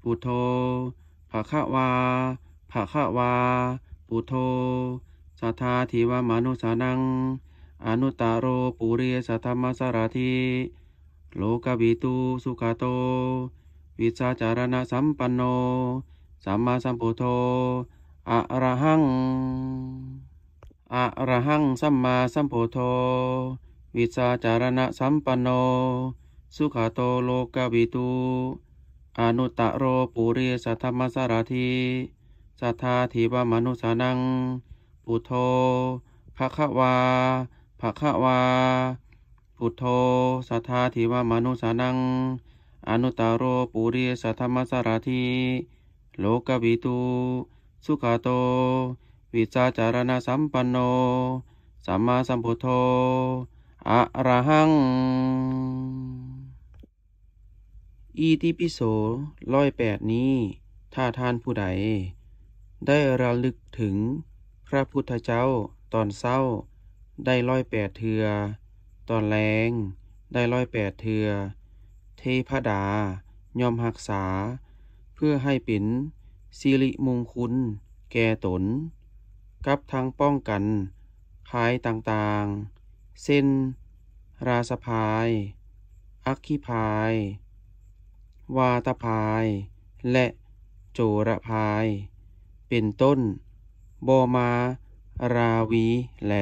ปุโทภะคะวาภะคะวาปุโทสัทธาทิวามนุสานัง อนุตาโรปุเรสัทธรรมสารทิโลกวิตุสุขโต วิชาจารณะสัมปันโน สัมมาสัมพุทโธอะระหังอะระหังสัมมาสัมพุทโธ วิชาจารณะสัมปันโน สุขโตโลกวิตุอนุตตโรปุริสัทธมสารทีสัทธาทีวมนุสานังปุโท ภคะวาภะคะวาปุโทสัทธาทีวมนุสานัง อนุตตโรปุริสัทธมสารทีโลกวิตู สุขาโต วิจาจารณสัมปันโนสัมมาสัมพุทโธอะระหังอีทิปิโสร้อยแปดนี้ถ้าท่านผู้ใดได้ระลึกถึงพระพุทธเจ้าตอนเศร้า ได้ร้อยแปดเทือ ตอนแรงได้ร้อยแปดเทือ เทพดา ยอมหักษา เพื่อให้ปิ่นสิริมงคุณแก่ตน กับทางป้องกันขายต่างๆ เส้น ราสพาย อักขิพายวาตพาย และโจรพาย เป็นต้นบอมาราวีแล